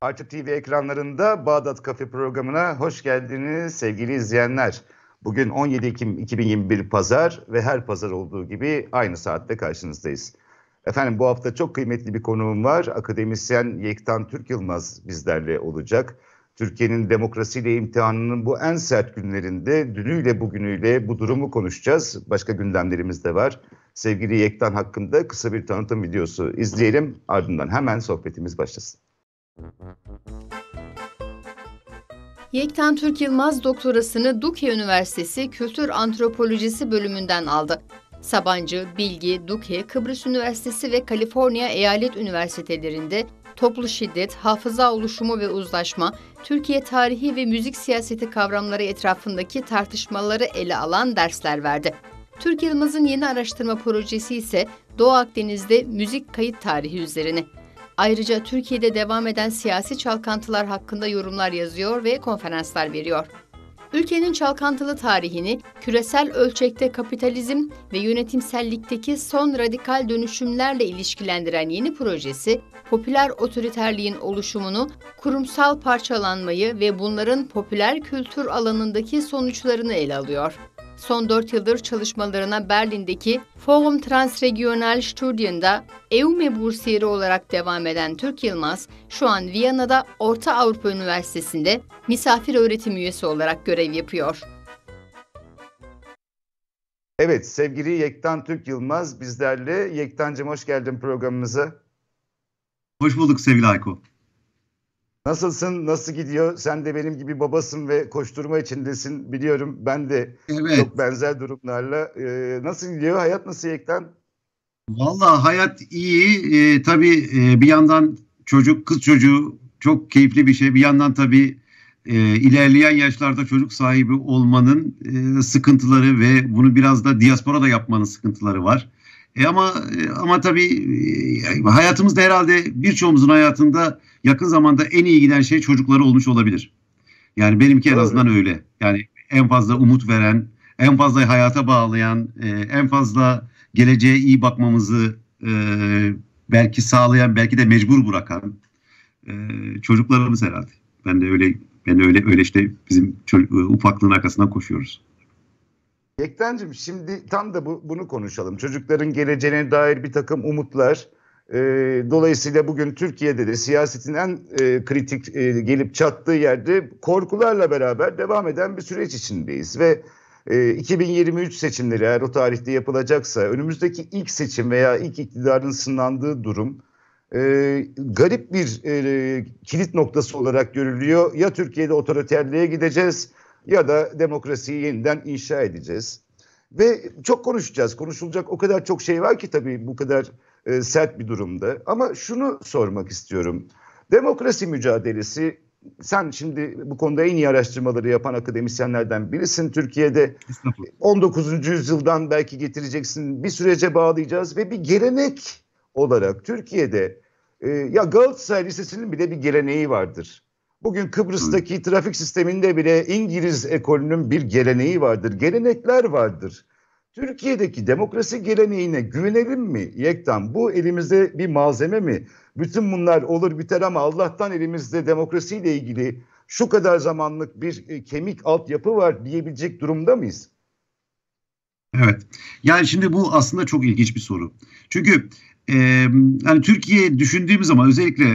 Artı TV ekranlarında Bağdat Kafe programına hoş geldiniz sevgili izleyenler. Bugün 17 Ekim 2021 Pazar ve her pazar olduğu gibi aynı saatte karşınızdayız. Efendim bu hafta çok kıymetli bir konuğum var. Akademisyen Yektan Türk Yılmaz bizlerle olacak. Türkiye'nin demokrasiyle imtihanının bu en sert günlerinde dünüyle bugünüyle bu durumu konuşacağız. Başka gündemlerimiz de var. Sevgili Yektan hakkında kısa bir tanıtım videosu izleyelim. Ardından hemen sohbetimiz başlasın. Yektan Türk Yılmaz doktorasını Duke Üniversitesi Kültür Antropolojisi bölümünden aldı. Sabancı, Bilgi, Duke, Kıbrıs Üniversitesi ve Kaliforniya Eyalet Üniversitelerinde toplu şiddet, hafıza oluşumu ve uzlaşma, Türkiye tarihi ve müzik siyaseti kavramları etrafındaki tartışmaları ele alan dersler verdi. Türk Yılmaz'ın yeni araştırma projesi ise Doğu Akdeniz'de müzik kayıt tarihi üzerine. Ayrıca Türkiye'de devam eden siyasi çalkantılar hakkında yorumlar yazıyor ve konferanslar veriyor ülkenin çalkantılı tarihini, küresel ölçekte kapitalizm ve yönetimsellikteki son radikal dönüşümlerle ilişkilendiren yeni projesi, popüler otoriterliğin oluşumunu, kurumsal parçalanmayı ve bunların popüler kültür alanındaki sonuçlarını ele alıyor son 4 yıldır çalışmalarına Berlin'deki Forum Transregional Studien'da EUME bursiyeri olarak devam eden Türk Yılmaz, şu an Viyana'da Orta Avrupa Üniversitesi'nde misafir öğretim üyesi olarak görev yapıyor. Evet sevgili Yektan Türk Yılmaz bizlerle. Yektancım hoş geldin programımıza. Hoş bulduk sevgili Ayko. Nasılsın? Nasıl gidiyor? Sen de benim gibi babasın ve koşturma içindesin biliyorum. Ben de evet. çok benzer durumlarla. Ee, nasıl gidiyor? Hayat nasıl Yekten? Valla hayat iyi. Ee, tabii bir yandan çocuk, kız çocuğu çok keyifli bir şey. Bir yandan tabii e, ilerleyen yaşlarda çocuk sahibi olmanın e, sıkıntıları ve bunu biraz da diaspora da yapmanın sıkıntıları var. E ama e, ama tabii e, hayatımızda herhalde birçoğumuzun hayatında yakın zamanda en iyi giden şey çocukları olmuş olabilir. Yani benimki en azından öyle. Yani en fazla umut veren, en fazla hayata bağlayan, e, en fazla geleceğe iyi bakmamızı e, belki sağlayan, belki de mecbur bırakan e, çocuklarımız herhalde. Ben de öyle ben de öyle öyle işte bizim ufaklığın arkasından koşuyoruz. Yektancığım şimdi tam da bu, bunu konuşalım. Çocukların geleceğine dair bir takım umutlar, e, dolayısıyla bugün Türkiye'de de siyasetin en e, kritik e, gelip çattığı yerde korkularla beraber devam eden bir süreç içindeyiz ve e, 2023 seçimleri eğer o tarihte yapılacaksa önümüzdeki ilk seçim veya ilk iktidarın sınandığı durum e, garip bir e, kilit noktası olarak görülüyor. Ya Türkiye'de otoriterliğe gideceğiz ya da demokrasiyi yeniden inşa edeceğiz. Ve çok konuşacağız. Konuşulacak o kadar çok şey var ki tabii bu kadar e, sert bir durumda. Ama şunu sormak istiyorum. Demokrasi mücadelesi sen şimdi bu konuda en iyi araştırmaları yapan akademisyenlerden birisin. Türkiye'de 19. yüzyıldan belki getireceksin. Bir sürece bağlayacağız ve bir gelenek olarak Türkiye'de e, ya Galatasaray Lisesi'nin bile bir geleneği vardır. Bugün Kıbrıs'taki trafik sisteminde bile İngiliz ekolünün bir geleneği vardır. Gelenekler vardır. Türkiye'deki demokrasi geleneğine güvenelim mi Yektan? Bu elimizde bir malzeme mi? Bütün bunlar olur biter ama Allah'tan elimizde demokrasiyle ilgili şu kadar zamanlık bir e, kemik altyapı var diyebilecek durumda mıyız? Evet. Yani şimdi bu aslında çok ilginç bir soru. Çünkü e, yani Türkiye düşündüğümüz zaman özellikle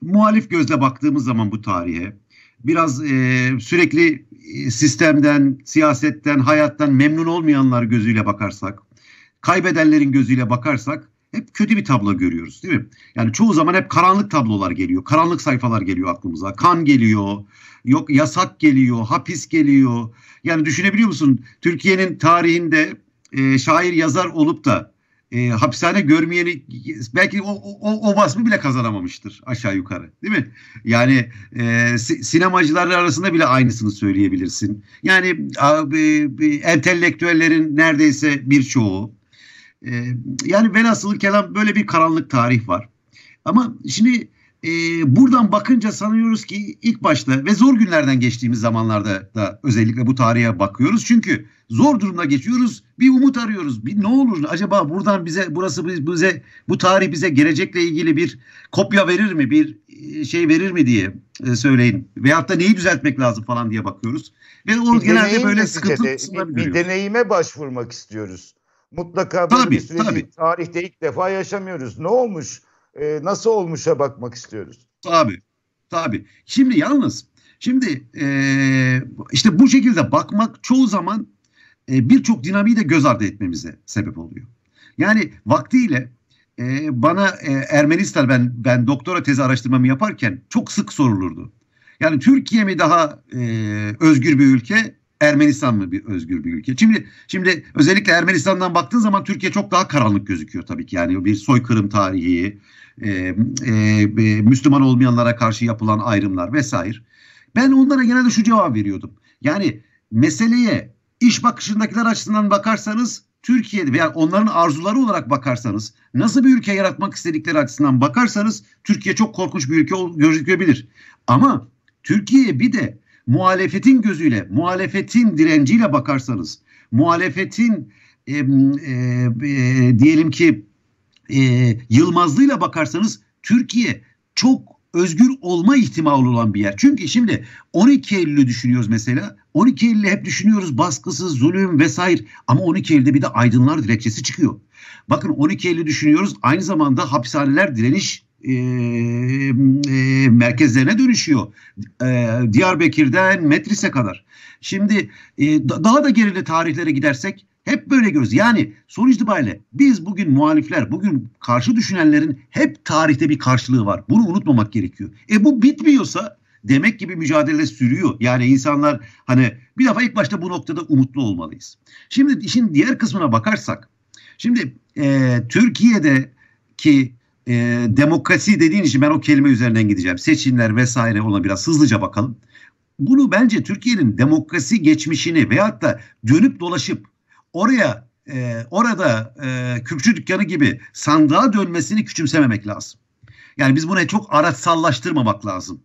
muhalif gözle baktığımız zaman bu tarihe biraz e, sürekli e, sistemden, siyasetten, hayattan memnun olmayanlar gözüyle bakarsak, kaybedenlerin gözüyle bakarsak hep kötü bir tablo görüyoruz değil mi? Yani çoğu zaman hep karanlık tablolar geliyor. Karanlık sayfalar geliyor aklımıza. Kan geliyor, yok yasak geliyor, hapis geliyor. Yani düşünebiliyor musun? Türkiye'nin tarihinde e, şair yazar olup da e, hapishane görmeyeni belki o, o, o vasfı bile kazanamamıştır aşağı yukarı değil mi? Yani e, sinemacılar arasında bile aynısını söyleyebilirsin. Yani e, e, entelektüellerin neredeyse birçoğu e, yani velhasıl kelam böyle bir karanlık tarih var. Ama şimdi e, buradan bakınca sanıyoruz ki ilk başta ve zor günlerden geçtiğimiz zamanlarda da özellikle bu tarihe bakıyoruz. Çünkü zor durumda geçiyoruz. Bir umut arıyoruz. Bir ne olur acaba buradan bize burası bize bu tarih bize gelecekle ilgili bir kopya verir mi? Bir e, şey verir mi diye e, söyleyin. Veyahut da neyi düzeltmek lazım falan diye bakıyoruz. Ve o bir genelde böyle sıkıntı de, bir, bir deneyime başvurmak istiyoruz. Mutlaka böyle tabii, bir süreci tabii. tarihte ilk defa yaşamıyoruz. Ne olmuş? E, nasıl olmuşa bakmak istiyoruz. Tabii. Tabii. Şimdi yalnız Şimdi e, işte bu şekilde bakmak çoğu zaman e, birçok dinamiği de göz ardı etmemize sebep oluyor. Yani vaktiyle e, bana e, Ermenistan ben ben doktora tezi araştırmamı yaparken çok sık sorulurdu. Yani Türkiye mi daha e, özgür bir ülke, Ermenistan mı bir özgür bir ülke? Şimdi şimdi özellikle Ermenistan'dan baktığın zaman Türkiye çok daha karanlık gözüküyor tabii ki. Yani bir soykırım tarihi, e, e, Müslüman olmayanlara karşı yapılan ayrımlar vesaire. Ben onlara genelde şu cevap veriyordum. Yani meseleye iş bakışındakiler açısından bakarsanız Türkiye'de veya onların arzuları olarak bakarsanız nasıl bir ülke yaratmak istedikleri açısından bakarsanız Türkiye çok korkunç bir ülke gözükebilir. Ama Türkiye'ye bir de muhalefetin gözüyle, muhalefetin direnciyle bakarsanız, muhalefetin e, e, e, diyelim ki e, yılmazlığıyla bakarsanız Türkiye çok özgür olma ihtimali olan bir yer. Çünkü şimdi 12 Eylül'ü düşünüyoruz mesela. 12 Eylül'ü hep düşünüyoruz baskısı, zulüm vesaire. Ama 12 Eylül'de bir de aydınlar dilekçesi çıkıyor. Bakın 12 Eylül'ü düşünüyoruz. Aynı zamanda hapishaneler direniş e, e, merkezlerine dönüşüyor. E, Diyarbakır'dan Metris'e kadar. Şimdi e, daha da geride tarihlere gidersek hep böyle görüyoruz. Yani sonuç itibariyle biz bugün muhalifler, bugün karşı düşünenlerin hep tarihte bir karşılığı var. Bunu unutmamak gerekiyor. E bu bitmiyorsa demek ki bir mücadele sürüyor. Yani insanlar hani bir defa ilk başta bu noktada umutlu olmalıyız. Şimdi işin diğer kısmına bakarsak. Şimdi e, Türkiye'deki e, demokrasi dediğin için ben o kelime üzerinden gideceğim. Seçimler vesaire ona biraz hızlıca bakalım. Bunu bence Türkiye'nin demokrasi geçmişini veyahut da dönüp dolaşıp oraya e, orada e, kürkçü dükkanı gibi sandığa dönmesini küçümsememek lazım. Yani biz buna çok araçsallaştırmamak lazım.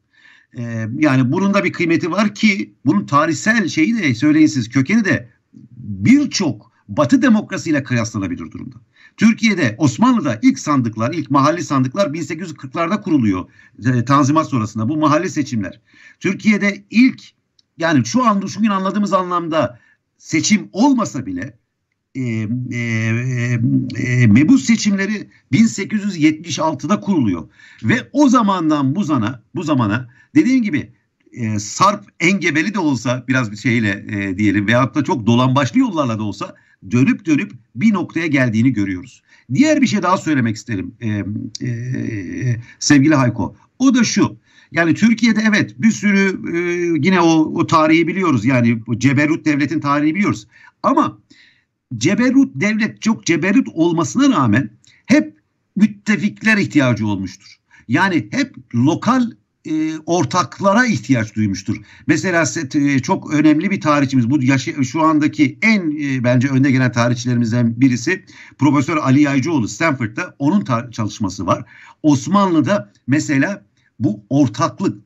E, yani bunun da bir kıymeti var ki bunun tarihsel şeyi de söyleyin siz kökeni de birçok Batı demokrasiyle kıyaslanabilir durumda. Türkiye'de Osmanlı'da ilk sandıklar, ilk mahalli sandıklar 1840'larda kuruluyor. E, tanzimat sonrasında bu mahalli seçimler. Türkiye'de ilk yani şu an şu gün anladığımız anlamda seçim olmasa bile e, e, e, e mebus seçimleri 1876'da kuruluyor ve o zamandan bu zana bu zamana dediğim gibi e, sarp engebeli de olsa biraz bir şeyle e, diyelim veyahut da çok dolambaçlı yollarla da olsa dönüp dönüp bir noktaya geldiğini görüyoruz. Diğer bir şey daha söylemek isterim e, e, sevgili Hayko. O da şu yani Türkiye'de evet bir sürü e, yine o, o tarihi biliyoruz yani Ceberut devletin tarihini biliyoruz. Ama Ceberut devlet çok Ceberut olmasına rağmen hep müttefikler ihtiyacı olmuştur. Yani hep lokal e, ortaklara ihtiyaç duymuştur. Mesela e, çok önemli bir tarihçimiz bu yaşı, şu andaki en e, bence önde gelen tarihçilerimizden birisi Profesör Ali Yaycıoğlu Stanford'da onun çalışması var. Osmanlı'da mesela bu ortaklık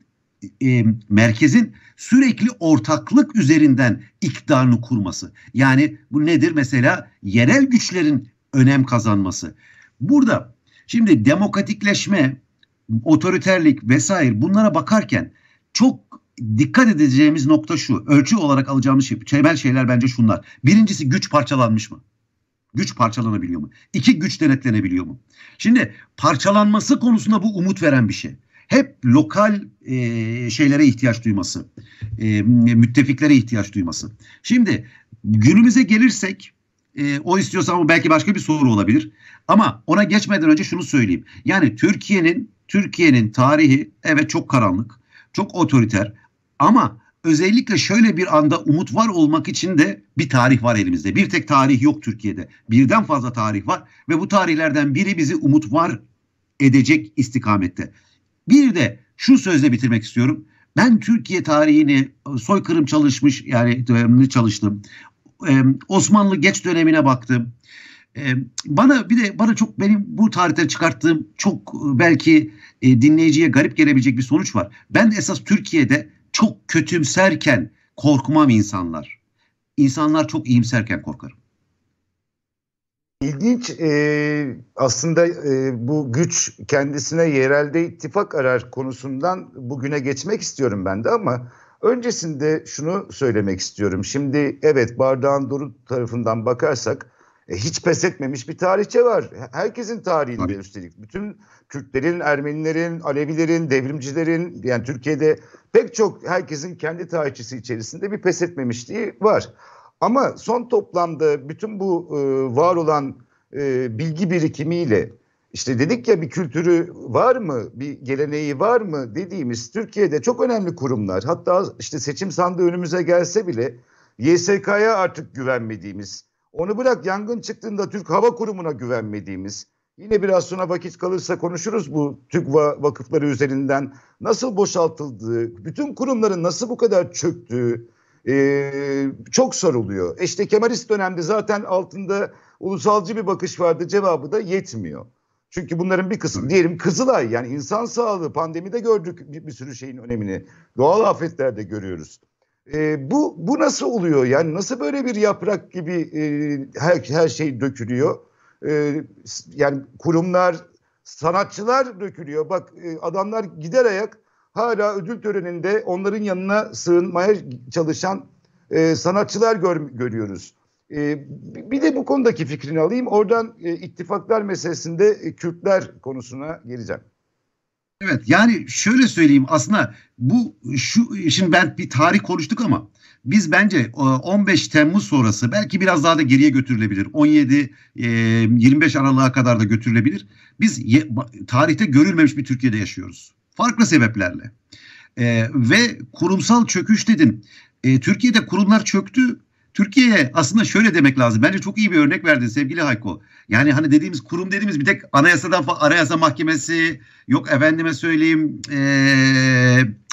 e, e, merkezin sürekli ortaklık üzerinden iktidarını kurması. Yani bu nedir? Mesela yerel güçlerin önem kazanması. Burada şimdi demokratikleşme, otoriterlik vesaire bunlara bakarken çok dikkat edeceğimiz nokta şu. Ölçü olarak alacağımız şey, temel şeyler bence şunlar. Birincisi güç parçalanmış mı? Güç parçalanabiliyor mu? İki güç denetlenebiliyor mu? Şimdi parçalanması konusunda bu umut veren bir şey hep lokal e, şeylere ihtiyaç duyması, e, müttefiklere ihtiyaç duyması. Şimdi günümüze gelirsek e, o istiyorsa ama belki başka bir soru olabilir. Ama ona geçmeden önce şunu söyleyeyim. Yani Türkiye'nin Türkiye'nin tarihi evet çok karanlık, çok otoriter ama özellikle şöyle bir anda umut var olmak için de bir tarih var elimizde. Bir tek tarih yok Türkiye'de. Birden fazla tarih var ve bu tarihlerden biri bizi umut var edecek istikamette. Bir de şu sözle bitirmek istiyorum. Ben Türkiye tarihini soykırım çalışmış yani dönemini çalıştım. Osmanlı geç dönemine baktım. Bana bir de bana çok benim bu tarihte çıkarttığım çok e, belki e, dinleyiciye garip gelebilecek bir sonuç var. Ben esas Türkiye'de çok kötümserken korkmam insanlar. İnsanlar çok iyimserken korkarım. İlginç e, aslında e, bu güç kendisine yerelde ittifak arar konusundan bugüne geçmek istiyorum ben de ama öncesinde şunu söylemek istiyorum. Şimdi evet bardağın doğru tarafından bakarsak e, hiç pes etmemiş bir tarihçe var. Herkesin tarihinde Tabii. üstelik. Bütün Kürtlerin, Ermenilerin, Alevilerin, devrimcilerin yani Türkiye'de pek çok herkesin kendi tarihçesi içerisinde bir pes etmemişliği var. Ama son toplamda bütün bu e, var olan e, bilgi birikimiyle işte dedik ya bir kültürü var mı, bir geleneği var mı dediğimiz Türkiye'de çok önemli kurumlar. Hatta işte seçim sandığı önümüze gelse bile YSK'ya artık güvenmediğimiz, onu bırak yangın çıktığında Türk Hava Kurumu'na güvenmediğimiz, yine biraz sonra vakit kalırsa konuşuruz bu Türk vakıfları üzerinden nasıl boşaltıldığı, bütün kurumların nasıl bu kadar çöktüğü, ee, çok soruluyor. İşte Kemalist dönemde zaten altında ulusalcı bir bakış vardı. Cevabı da yetmiyor. Çünkü bunların bir kısmı diyelim Kızılay yani insan sağlığı pandemide gördük bir, bir sürü şeyin önemini. Doğal afetlerde görüyoruz. E, bu bu nasıl oluyor yani nasıl böyle bir yaprak gibi e, her her şey dökülüyor? E, yani kurumlar, sanatçılar dökülüyor. Bak e, adamlar gider ayak hala ödül töreninde onların yanına sığınmaya çalışan e, sanatçılar gör, görüyoruz. E, bir de bu konudaki fikrini alayım. Oradan e, ittifaklar meselesinde e, Kürtler konusuna geleceğim. Evet yani şöyle söyleyeyim aslında bu şu şimdi ben bir tarih konuştuk ama biz bence 15 e, Temmuz sonrası belki biraz daha da geriye götürülebilir. 17 25 e, Aralık'a kadar da götürülebilir. Biz tarihte görülmemiş bir Türkiye'de yaşıyoruz. Farklı sebeplerle. E, ve kurumsal çöküş dedim. E, Türkiye'de kurumlar çöktü. Türkiye'ye aslında şöyle demek lazım. Bence çok iyi bir örnek verdin sevgili Hayko. Yani hani dediğimiz kurum dediğimiz bir tek anayasadan anayasa mahkemesi yok efendime söyleyeyim e,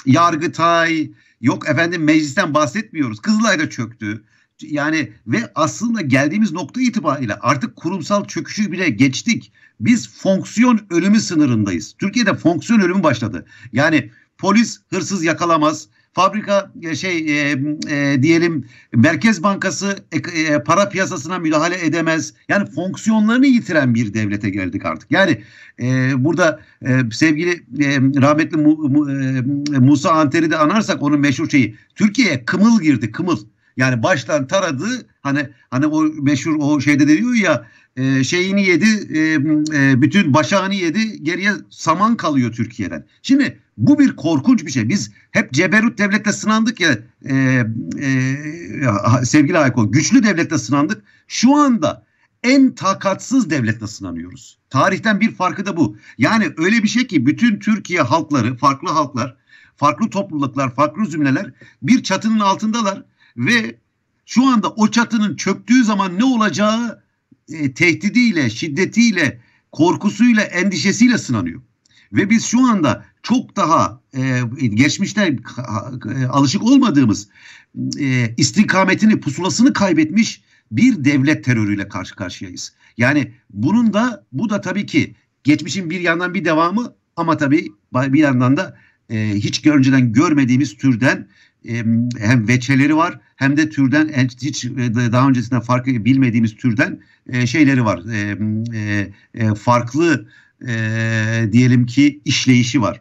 yargıtay yok efendim meclisten bahsetmiyoruz. Kızılay da çöktü. Yani ve aslında geldiğimiz nokta itibariyle artık kurumsal çöküşü bile geçtik. Biz fonksiyon ölümü sınırındayız. Türkiye'de fonksiyon ölümü başladı. Yani polis hırsız yakalamaz. Fabrika e, şey e, e, diyelim Merkez Bankası e, e, para piyasasına müdahale edemez. Yani fonksiyonlarını yitiren bir devlete geldik artık. Yani e, burada e, sevgili e, rahmetli Mu, Mu, e, Musa Anter'i de anarsak onun meşhur şeyi. Türkiye'ye kımıl girdi kımıl. Yani baştan taradı hani hani o meşhur o şeyde de diyor ya e, şeyini yedi, e, e, bütün başağını yedi, geriye saman kalıyor Türkiye'den. Şimdi bu bir korkunç bir şey. Biz hep ceberut devlette sınandık ya e, e, sevgili Ayko, güçlü devlette sınandık. Şu anda en takatsız devletle sınanıyoruz. Tarihten bir farkı da bu. Yani öyle bir şey ki bütün Türkiye halkları, farklı halklar, farklı topluluklar, farklı zümreler bir çatının altındalar ve şu anda o çatının çöktüğü zaman ne olacağı e, tehdidiyle, şiddetiyle, korkusuyla, endişesiyle sınanıyor. Ve biz şu anda çok daha e, geçmişte e, alışık olmadığımız e, istikametini, pusulasını kaybetmiş bir devlet terörüyle karşı karşıyayız. Yani bunun da bu da tabii ki geçmişin bir yandan bir devamı ama tabii bir yandan da e, hiç önceden görmediğimiz türden e, hem veçeleri var hem de türden hiç e, daha öncesinde fark bilmediğimiz türden e, şeyleri var. E, farklı diyelim ki işleyişi var.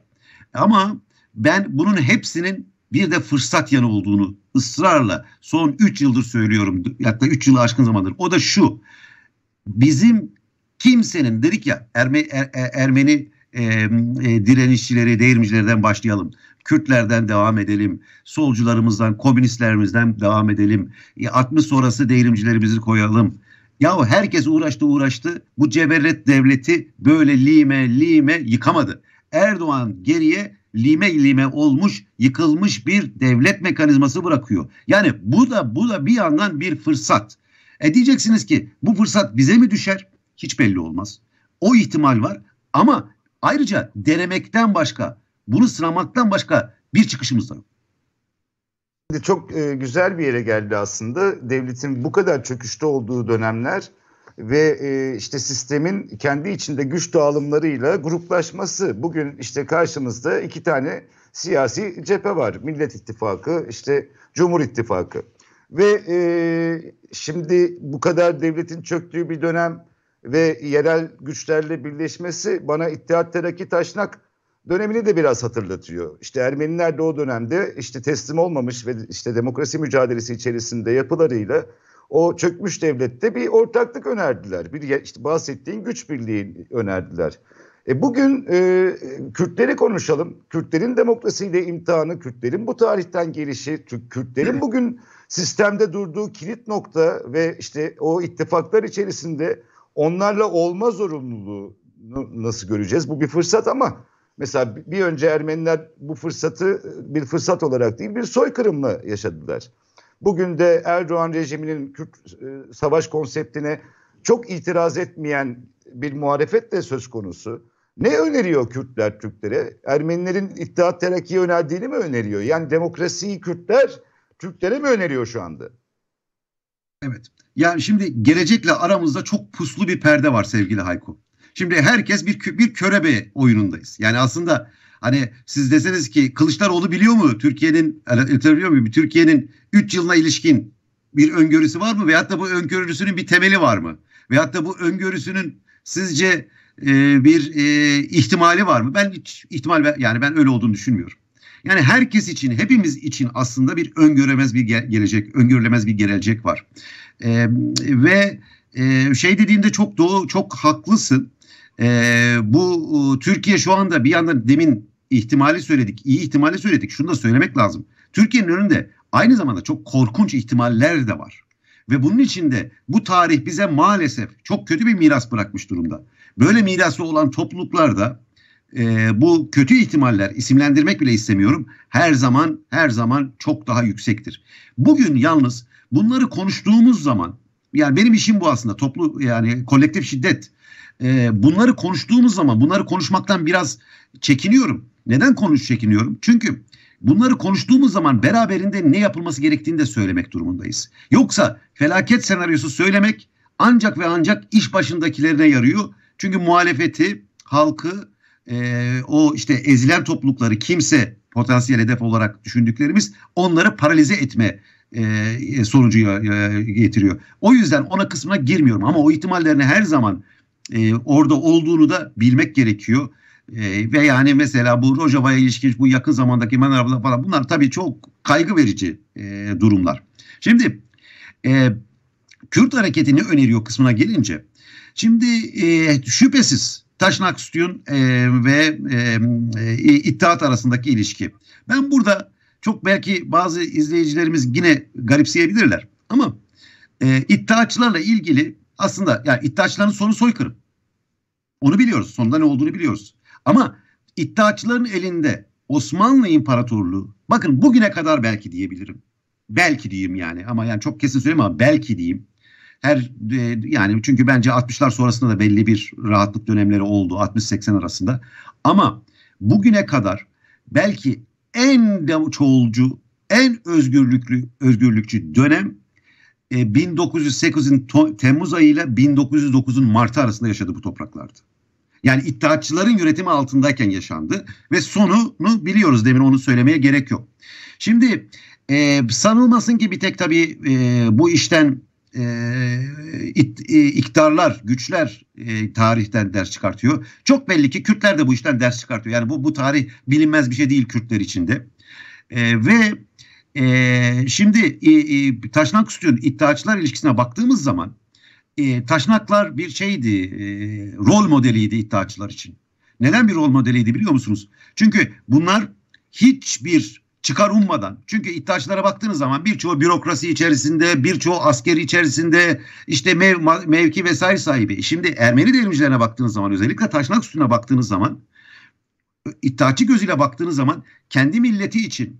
Ama ben bunun hepsinin bir de fırsat yanı olduğunu ısrarla son 3 yıldır söylüyorum. Hatta 3 yılı aşkın zamandır. O da şu. Bizim kimsenin dedik ya Erme, er, er, Ermeni e, e, direnişçileri, değirmicilerden başlayalım. Kürtlerden devam edelim. Solcularımızdan, komünistlerimizden devam edelim. 60 e, sonrası devrimcilerimizi koyalım. Yahu herkes uğraştı uğraştı. Bu ceberret devleti böyle lime lime yıkamadı. Erdoğan geriye lime lime olmuş, yıkılmış bir devlet mekanizması bırakıyor. Yani bu da bu da bir yandan bir fırsat. E diyeceksiniz ki bu fırsat bize mi düşer? Hiç belli olmaz. O ihtimal var ama ayrıca denemekten başka bunu sınamaktan başka bir çıkışımız da yok. çok e, güzel bir yere geldi aslında. Devletin bu kadar çöküşte olduğu dönemler ve e, işte sistemin kendi içinde güç dağılımlarıyla gruplaşması. Bugün işte karşımızda iki tane siyasi cephe var. Millet İttifakı, işte Cumhur İttifakı. Ve e, şimdi bu kadar devletin çöktüğü bir dönem ve yerel güçlerle birleşmesi bana İttihat Terakki Taşnak dönemini de biraz hatırlatıyor. İşte Ermeniler de o dönemde işte teslim olmamış ve işte demokrasi mücadelesi içerisinde yapılarıyla o çökmüş devlette bir ortaklık önerdiler. Bir işte bahsettiğin güç birliği önerdiler. E bugün e, Kürtleri konuşalım. Kürtlerin demokrasiyle imtihanı, Kürtlerin bu tarihten gelişi, Kürtlerin bugün sistemde durduğu kilit nokta ve işte o ittifaklar içerisinde onlarla olma zorunluluğu nasıl göreceğiz? Bu bir fırsat ama Mesela bir önce Ermeniler bu fırsatı bir fırsat olarak değil bir soykırımla yaşadılar. Bugün de Erdoğan rejiminin Kürt e, savaş konseptine çok itiraz etmeyen bir muhalefet de söz konusu. Ne öneriyor Kürtler Türklere? Ermenilerin İttihat Terakki'ye yöneldiğini mi öneriyor? Yani demokrasiyi Kürtler Türklere mi öneriyor şu anda? Evet. Yani şimdi gelecekle aramızda çok puslu bir perde var sevgili Hayko. Şimdi herkes bir bir körebe oyunundayız. Yani aslında hani siz deseniz ki Kılıçdaroğlu biliyor mu Türkiye'nin biliyor hani mu Türkiye'nin 3 yılına ilişkin bir öngörüsü var mı veyahut da bu öngörüsünün bir temeli var mı? Veyahut da bu öngörüsünün sizce e, bir e, ihtimali var mı? Ben hiç ihtimal yani ben öyle olduğunu düşünmüyorum. Yani herkes için, hepimiz için aslında bir öngöremez bir gelecek, öngörülemez bir gelecek var. E, ve e, şey dediğinde çok doğru, çok haklısın. Ee, e, bu Türkiye şu anda bir yandan demin ihtimali söyledik, iyi ihtimali söyledik. Şunu da söylemek lazım. Türkiye'nin önünde aynı zamanda çok korkunç ihtimaller de var. Ve bunun içinde bu tarih bize maalesef çok kötü bir miras bırakmış durumda. Böyle mirası olan topluluklarda e, bu kötü ihtimaller isimlendirmek bile istemiyorum. Her zaman her zaman çok daha yüksektir. Bugün yalnız bunları konuştuğumuz zaman yani benim işim bu aslında toplu yani kolektif şiddet e, bunları konuştuğumuz zaman bunları konuşmaktan biraz çekiniyorum. Neden konuş çekiniyorum? Çünkü bunları konuştuğumuz zaman beraberinde ne yapılması gerektiğini de söylemek durumundayız. Yoksa felaket senaryosu söylemek ancak ve ancak iş başındakilerine yarıyor. Çünkü muhalefeti, halkı, e, o işte ezilen toplulukları kimse potansiyel hedef olarak düşündüklerimiz onları paralize etme e, e sonucu e, getiriyor. O yüzden ona kısmına girmiyorum ama o ihtimallerini her zaman e, orada olduğunu da bilmek gerekiyor. E, ve yani mesela bu Rojava'ya ilişkin bu yakın zamandaki manevralar falan bunlar tabii çok kaygı verici e, durumlar. Şimdi e, Kürt hareketini öneriyor kısmına gelince şimdi e, şüphesiz Taşnak Stüyun e, ve e, e, İttihat arasındaki ilişki. Ben burada çok belki bazı izleyicilerimiz yine garipseyebilirler ama e, iddiaçlarla ilgili aslında yani iddiaçların sonu soykırım. Onu biliyoruz. Sonunda ne olduğunu biliyoruz. Ama iddiaçların elinde Osmanlı İmparatorluğu bakın bugüne kadar belki diyebilirim. Belki diyeyim yani ama yani çok kesin söyleyeyim ama belki diyeyim. Her e, yani çünkü bence 60'lar sonrasında da belli bir rahatlık dönemleri oldu 60-80 arasında. Ama bugüne kadar belki en çoğulcu, en özgürlüklü, özgürlükçü dönem 1908'in e, Temmuz ayı ile 1909'un Martı arasında yaşadı bu topraklarda. Yani iddiatçıların yönetimi altındayken yaşandı ve sonunu biliyoruz demin onu söylemeye gerek yok. Şimdi e, sanılmasın ki bir tek tabii e, bu işten e, it, e, iktarlar, güçler e, tarihten ders çıkartıyor. Çok belli ki Kürtler de bu işten ders çıkartıyor. Yani bu bu tarih bilinmez bir şey değil Kürtler içinde. E, ve ee, şimdi e, e, Taşnak Stüdyo'nun iddiaçlar ilişkisine baktığımız zaman e, Taşnaklar bir şeydi, e, rol modeliydi iddiaçlar için. Neden bir rol modeliydi biliyor musunuz? Çünkü bunlar hiçbir çıkar ummadan. Çünkü iddiaçlara baktığınız zaman birçoğu bürokrasi içerisinde, birçoğu askeri içerisinde işte mev, mevki vesaire sahibi. Şimdi Ermeni devrimcilerine baktığınız zaman özellikle Taşnak üstüne baktığınız zaman iddiaçı gözüyle baktığınız zaman kendi milleti için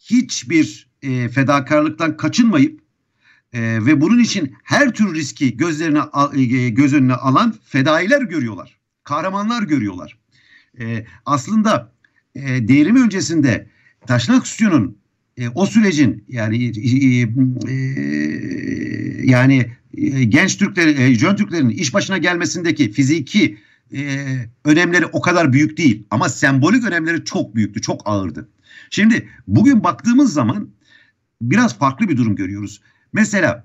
hiçbir e, fedakarlıktan kaçınmayıp e, ve bunun için her tür riski gözlerine e, e, göz önüne alan fedailer görüyorlar. Kahramanlar görüyorlar. E, aslında e, devrim öncesinde Taşnak Stüdyo'nun e, o sürecin yani e, e, e yani e, genç Türkler, e, Jön Türklerin iş başına gelmesindeki fiziki e, önemleri o kadar büyük değil ama sembolik önemleri çok büyüktü, çok ağırdı. Şimdi bugün baktığımız zaman biraz farklı bir durum görüyoruz. Mesela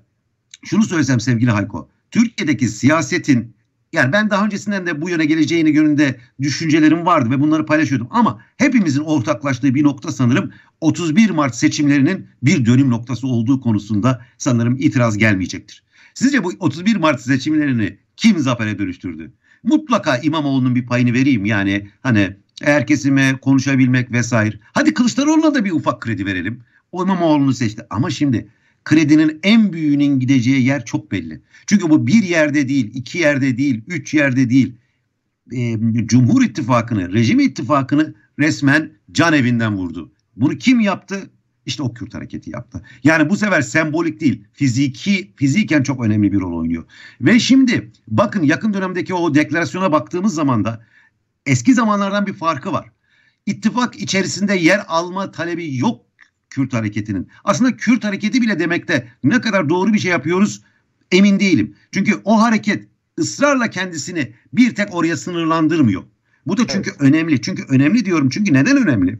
şunu söylesem sevgili Hayko. Türkiye'deki siyasetin yani ben daha öncesinden de bu yöne geleceğini yönünde düşüncelerim vardı ve bunları paylaşıyordum. Ama hepimizin ortaklaştığı bir nokta sanırım 31 Mart seçimlerinin bir dönüm noktası olduğu konusunda sanırım itiraz gelmeyecektir. Sizce bu 31 Mart seçimlerini kim zafere dönüştürdü? Mutlaka İmamoğlu'nun bir payını vereyim yani hani erkesime konuşabilmek vesaire. Hadi Kılıçdaroğlu'na da bir ufak kredi verelim. O İmamoğlu'nu seçti. Ama şimdi kredinin en büyüğünün gideceği yer çok belli. Çünkü bu bir yerde değil, iki yerde değil, üç yerde değil. E, Cumhur İttifakı'nı, rejim ittifakını resmen can evinden vurdu. Bunu kim yaptı? İşte o Kürt hareketi yaptı. Yani bu sefer sembolik değil, fiziki, fiziken çok önemli bir rol oynuyor. Ve şimdi bakın yakın dönemdeki o deklarasyona baktığımız zaman da eski zamanlardan bir farkı var. İttifak içerisinde yer alma talebi yok Kürt hareketinin. Aslında Kürt hareketi bile demekte ne kadar doğru bir şey yapıyoruz emin değilim. Çünkü o hareket ısrarla kendisini bir tek oraya sınırlandırmıyor. Bu da çünkü evet. önemli. Çünkü önemli diyorum. Çünkü neden önemli?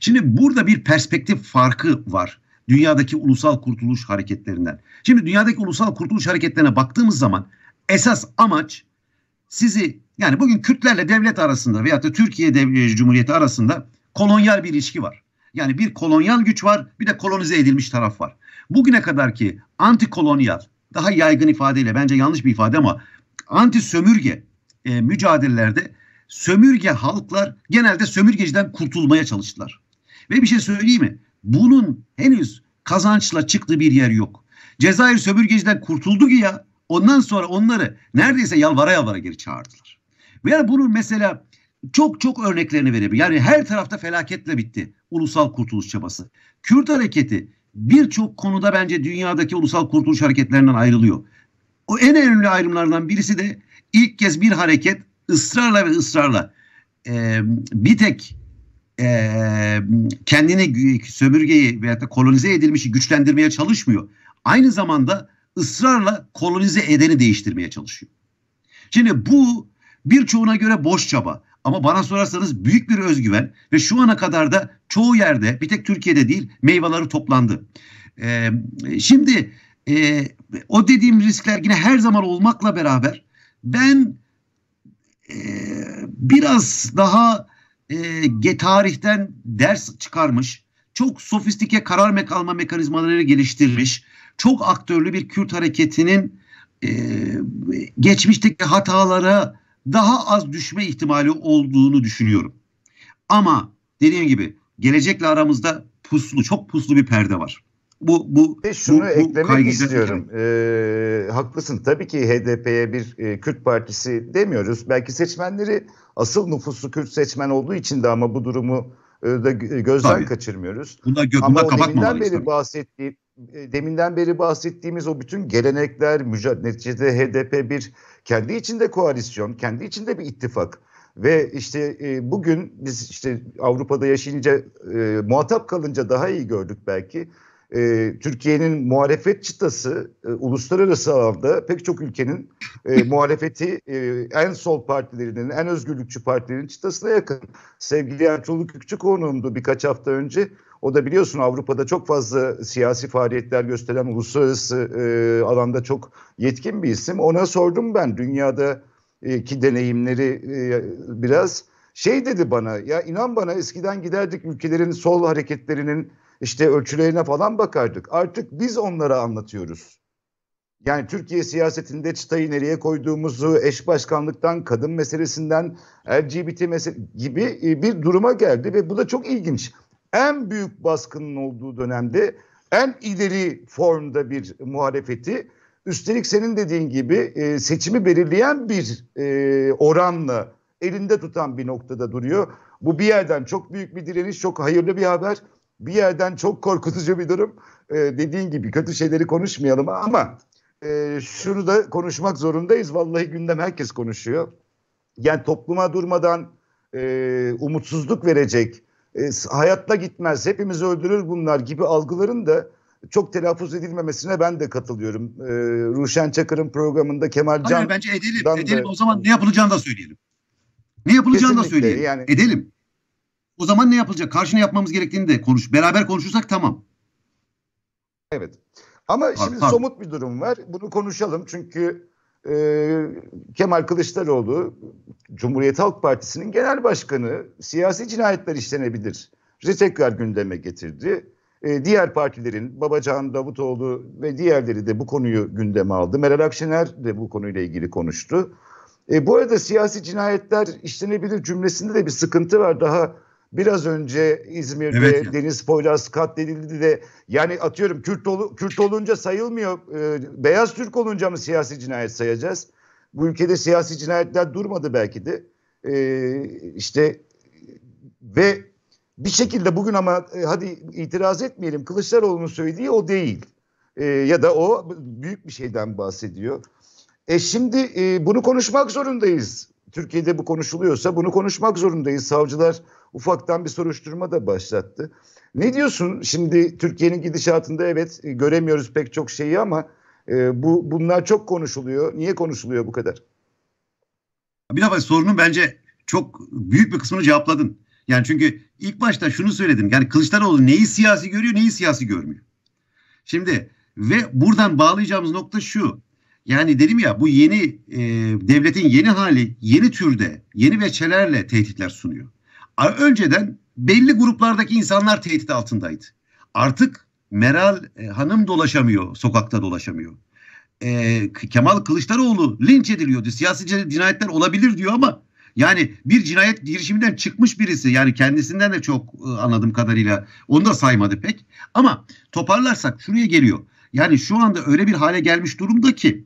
Şimdi burada bir perspektif farkı var dünyadaki ulusal kurtuluş hareketlerinden. Şimdi dünyadaki ulusal kurtuluş hareketlerine baktığımız zaman esas amaç sizi yani bugün Kürtlerle devlet arasında veyahut da Türkiye Dev- e, Cumhuriyeti arasında kolonyal bir ilişki var. Yani bir kolonyal güç var bir de kolonize edilmiş taraf var. Bugüne kadarki antikolonyal daha yaygın ifadeyle bence yanlış bir ifade ama anti sömürge e, mücadelelerde sömürge halklar genelde sömürgeciden kurtulmaya çalıştılar. Ve bir şey söyleyeyim mi? Bunun henüz kazançla çıktığı bir yer yok. Cezayir sömürgeciden kurtuldu ki ya ondan sonra onları neredeyse yalvara yalvara geri çağırdılar. Veya bunun mesela çok çok örneklerini verebilir. Yani her tarafta felaketle bitti ulusal kurtuluş çabası. Kürt hareketi birçok konuda bence dünyadaki ulusal kurtuluş hareketlerinden ayrılıyor. O en önemli ayrımlardan birisi de ilk kez bir hareket ısrarla ve ısrarla e, bir tek e, kendini sömürgeyi veya da kolonize edilmişi güçlendirmeye çalışmıyor. Aynı zamanda ısrarla kolonize edeni değiştirmeye çalışıyor. Şimdi bu Birçoğuna göre boş çaba. Ama bana sorarsanız büyük bir özgüven ve şu ana kadar da çoğu yerde bir tek Türkiye'de değil meyveleri toplandı. Ee, şimdi e, o dediğim riskler yine her zaman olmakla beraber ben e, biraz daha e, tarihten ders çıkarmış, çok sofistike karar mek alma mekanizmaları geliştirmiş, çok aktörlü bir Kürt hareketinin e, geçmişteki hatalara daha az düşme ihtimali olduğunu düşünüyorum. Ama dediğim gibi gelecekle aramızda puslu, çok puslu bir perde var. Bu bu Ve şunu bu, bu eklemek istiyorum. Ee, haklısın. Tabii ki HDP'ye bir e, Kürt partisi demiyoruz. Belki seçmenleri asıl nüfusu Kürt seçmen olduğu için de ama bu durumu ee, da e, gözden Tabii. kaçırmıyoruz. Bunda Ama o deminden beri işte. bahsettiğim e, deminden beri bahsettiğimiz o bütün gelenekler, mücadele, neticede HDP bir kendi içinde koalisyon, kendi içinde bir ittifak. Ve işte e, bugün biz işte Avrupa'da yaşayınca, e, muhatap kalınca daha iyi gördük belki e, Türkiye'nin muhalefet çıtası e, uluslararası alanda pek çok ülkenin e, muhalefeti e, en sol partilerinin, en özgürlükçü partilerin çıtasına yakın. Sevgili Ertuğrul Kükçü konuğumdu birkaç hafta önce. O da biliyorsun Avrupa'da çok fazla siyasi faaliyetler gösteren uluslararası e, alanda çok yetkin bir isim. Ona sordum ben dünyada e, ki deneyimleri e, biraz şey dedi bana ya inan bana eskiden giderdik ülkelerin sol hareketlerinin işte ölçülerine falan bakardık. Artık biz onlara anlatıyoruz. Yani Türkiye siyasetinde çıtayı nereye koyduğumuzu, eş başkanlıktan, kadın meselesinden, LGBT mesele gibi e, bir duruma geldi ve bu da çok ilginç. En büyük baskının olduğu dönemde en ileri formda bir muhalefeti üstelik senin dediğin gibi e, seçimi belirleyen bir e, oranla elinde tutan bir noktada duruyor. Bu bir yerden çok büyük bir direniş, çok hayırlı bir haber bir yerden çok korkutucu bir durum. E, dediğin gibi kötü şeyleri konuşmayalım ama e, şunu da konuşmak zorundayız. Vallahi gündem herkes konuşuyor. Yani topluma durmadan e, umutsuzluk verecek, e, hayatta gitmez, hepimizi öldürür bunlar gibi algıların da çok telaffuz edilmemesine ben de katılıyorum. E, Ruşen Çakır'ın programında Kemal Can... Hayır bence edelim, edelim. Da, o zaman ne yapılacağını da söyleyelim. Ne yapılacağını da söyleyelim. Yani, edelim. O zaman ne yapılacak? Karşına yapmamız gerektiğini de konuş. Beraber konuşursak tamam. Evet. Ama pardon, şimdi pardon. somut bir durum var. Bunu konuşalım çünkü e, Kemal Kılıçdaroğlu Cumhuriyet Halk Partisi'nin genel başkanı siyasi cinayetler işlenebilir. Tekrar gündeme getirdi. E, diğer partilerin Babacan Davutoğlu ve diğerleri de bu konuyu gündeme aldı. Meral Akşener de bu konuyla ilgili konuştu. E, bu arada siyasi cinayetler işlenebilir cümlesinde de bir sıkıntı var. Daha Biraz önce İzmir'de evet yani. Deniz Poyraz katledildi de yani atıyorum Kürt, ol, Kürt olunca sayılmıyor. E, beyaz Türk olunca mı siyasi cinayet sayacağız? Bu ülkede siyasi cinayetler durmadı belki de. E, işte ve bir şekilde bugün ama e, hadi itiraz etmeyelim Kılıçdaroğlu'nun söylediği o değil. E, ya da o büyük bir şeyden bahsediyor. E şimdi e, bunu konuşmak zorundayız. Türkiye'de bu konuşuluyorsa bunu konuşmak zorundayız. Savcılar ufaktan bir soruşturma da başlattı. Ne diyorsun şimdi Türkiye'nin gidişatında evet e, göremiyoruz pek çok şeyi ama e, bu bunlar çok konuşuluyor. Niye konuşuluyor bu kadar? Bir defa sorunun bence çok büyük bir kısmını cevapladın. Yani çünkü ilk başta şunu söyledim. Yani Kılıçdaroğlu neyi siyasi görüyor, neyi siyasi görmüyor. Şimdi ve buradan bağlayacağımız nokta şu. Yani dedim ya bu yeni e, devletin yeni hali yeni türde yeni veçelerle tehditler sunuyor. Önceden belli gruplardaki insanlar tehdit altındaydı. Artık Meral e, Hanım dolaşamıyor, sokakta dolaşamıyor. E, Kemal Kılıçdaroğlu linç ediliyordu, Siyasi cinayetler olabilir diyor ama yani bir cinayet girişiminden çıkmış birisi yani kendisinden de çok e, anladığım kadarıyla onu da saymadı pek. Ama toparlarsak şuraya geliyor. Yani şu anda öyle bir hale gelmiş durumda ki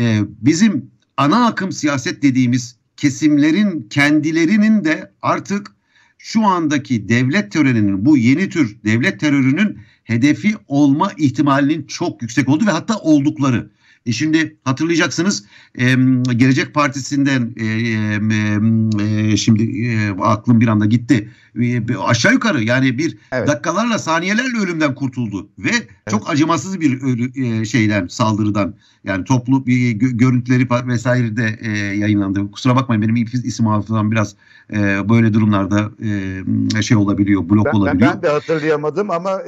e, bizim ana akım siyaset dediğimiz kesimlerin kendilerinin de artık şu andaki devlet terörünün bu yeni tür devlet terörünün hedefi olma ihtimalinin çok yüksek olduğu ve hatta oldukları. E şimdi hatırlayacaksınız e, Gelecek Partisi'nden e, e, e, şimdi e, aklım bir anda gitti. Ee, aşağı yukarı yani bir evet. dakikalarla saniyelerle ölümden kurtuldu ve evet. çok acımasız bir e, şeyden saldırıdan yani toplu bir görüntüleri vesaire de e, yayınlandı. Kusura bakmayın benim isim hafızam biraz e, böyle durumlarda şey olabiliyor, blok ben, olabiliyor. Ben, ben de hatırlayamadım ama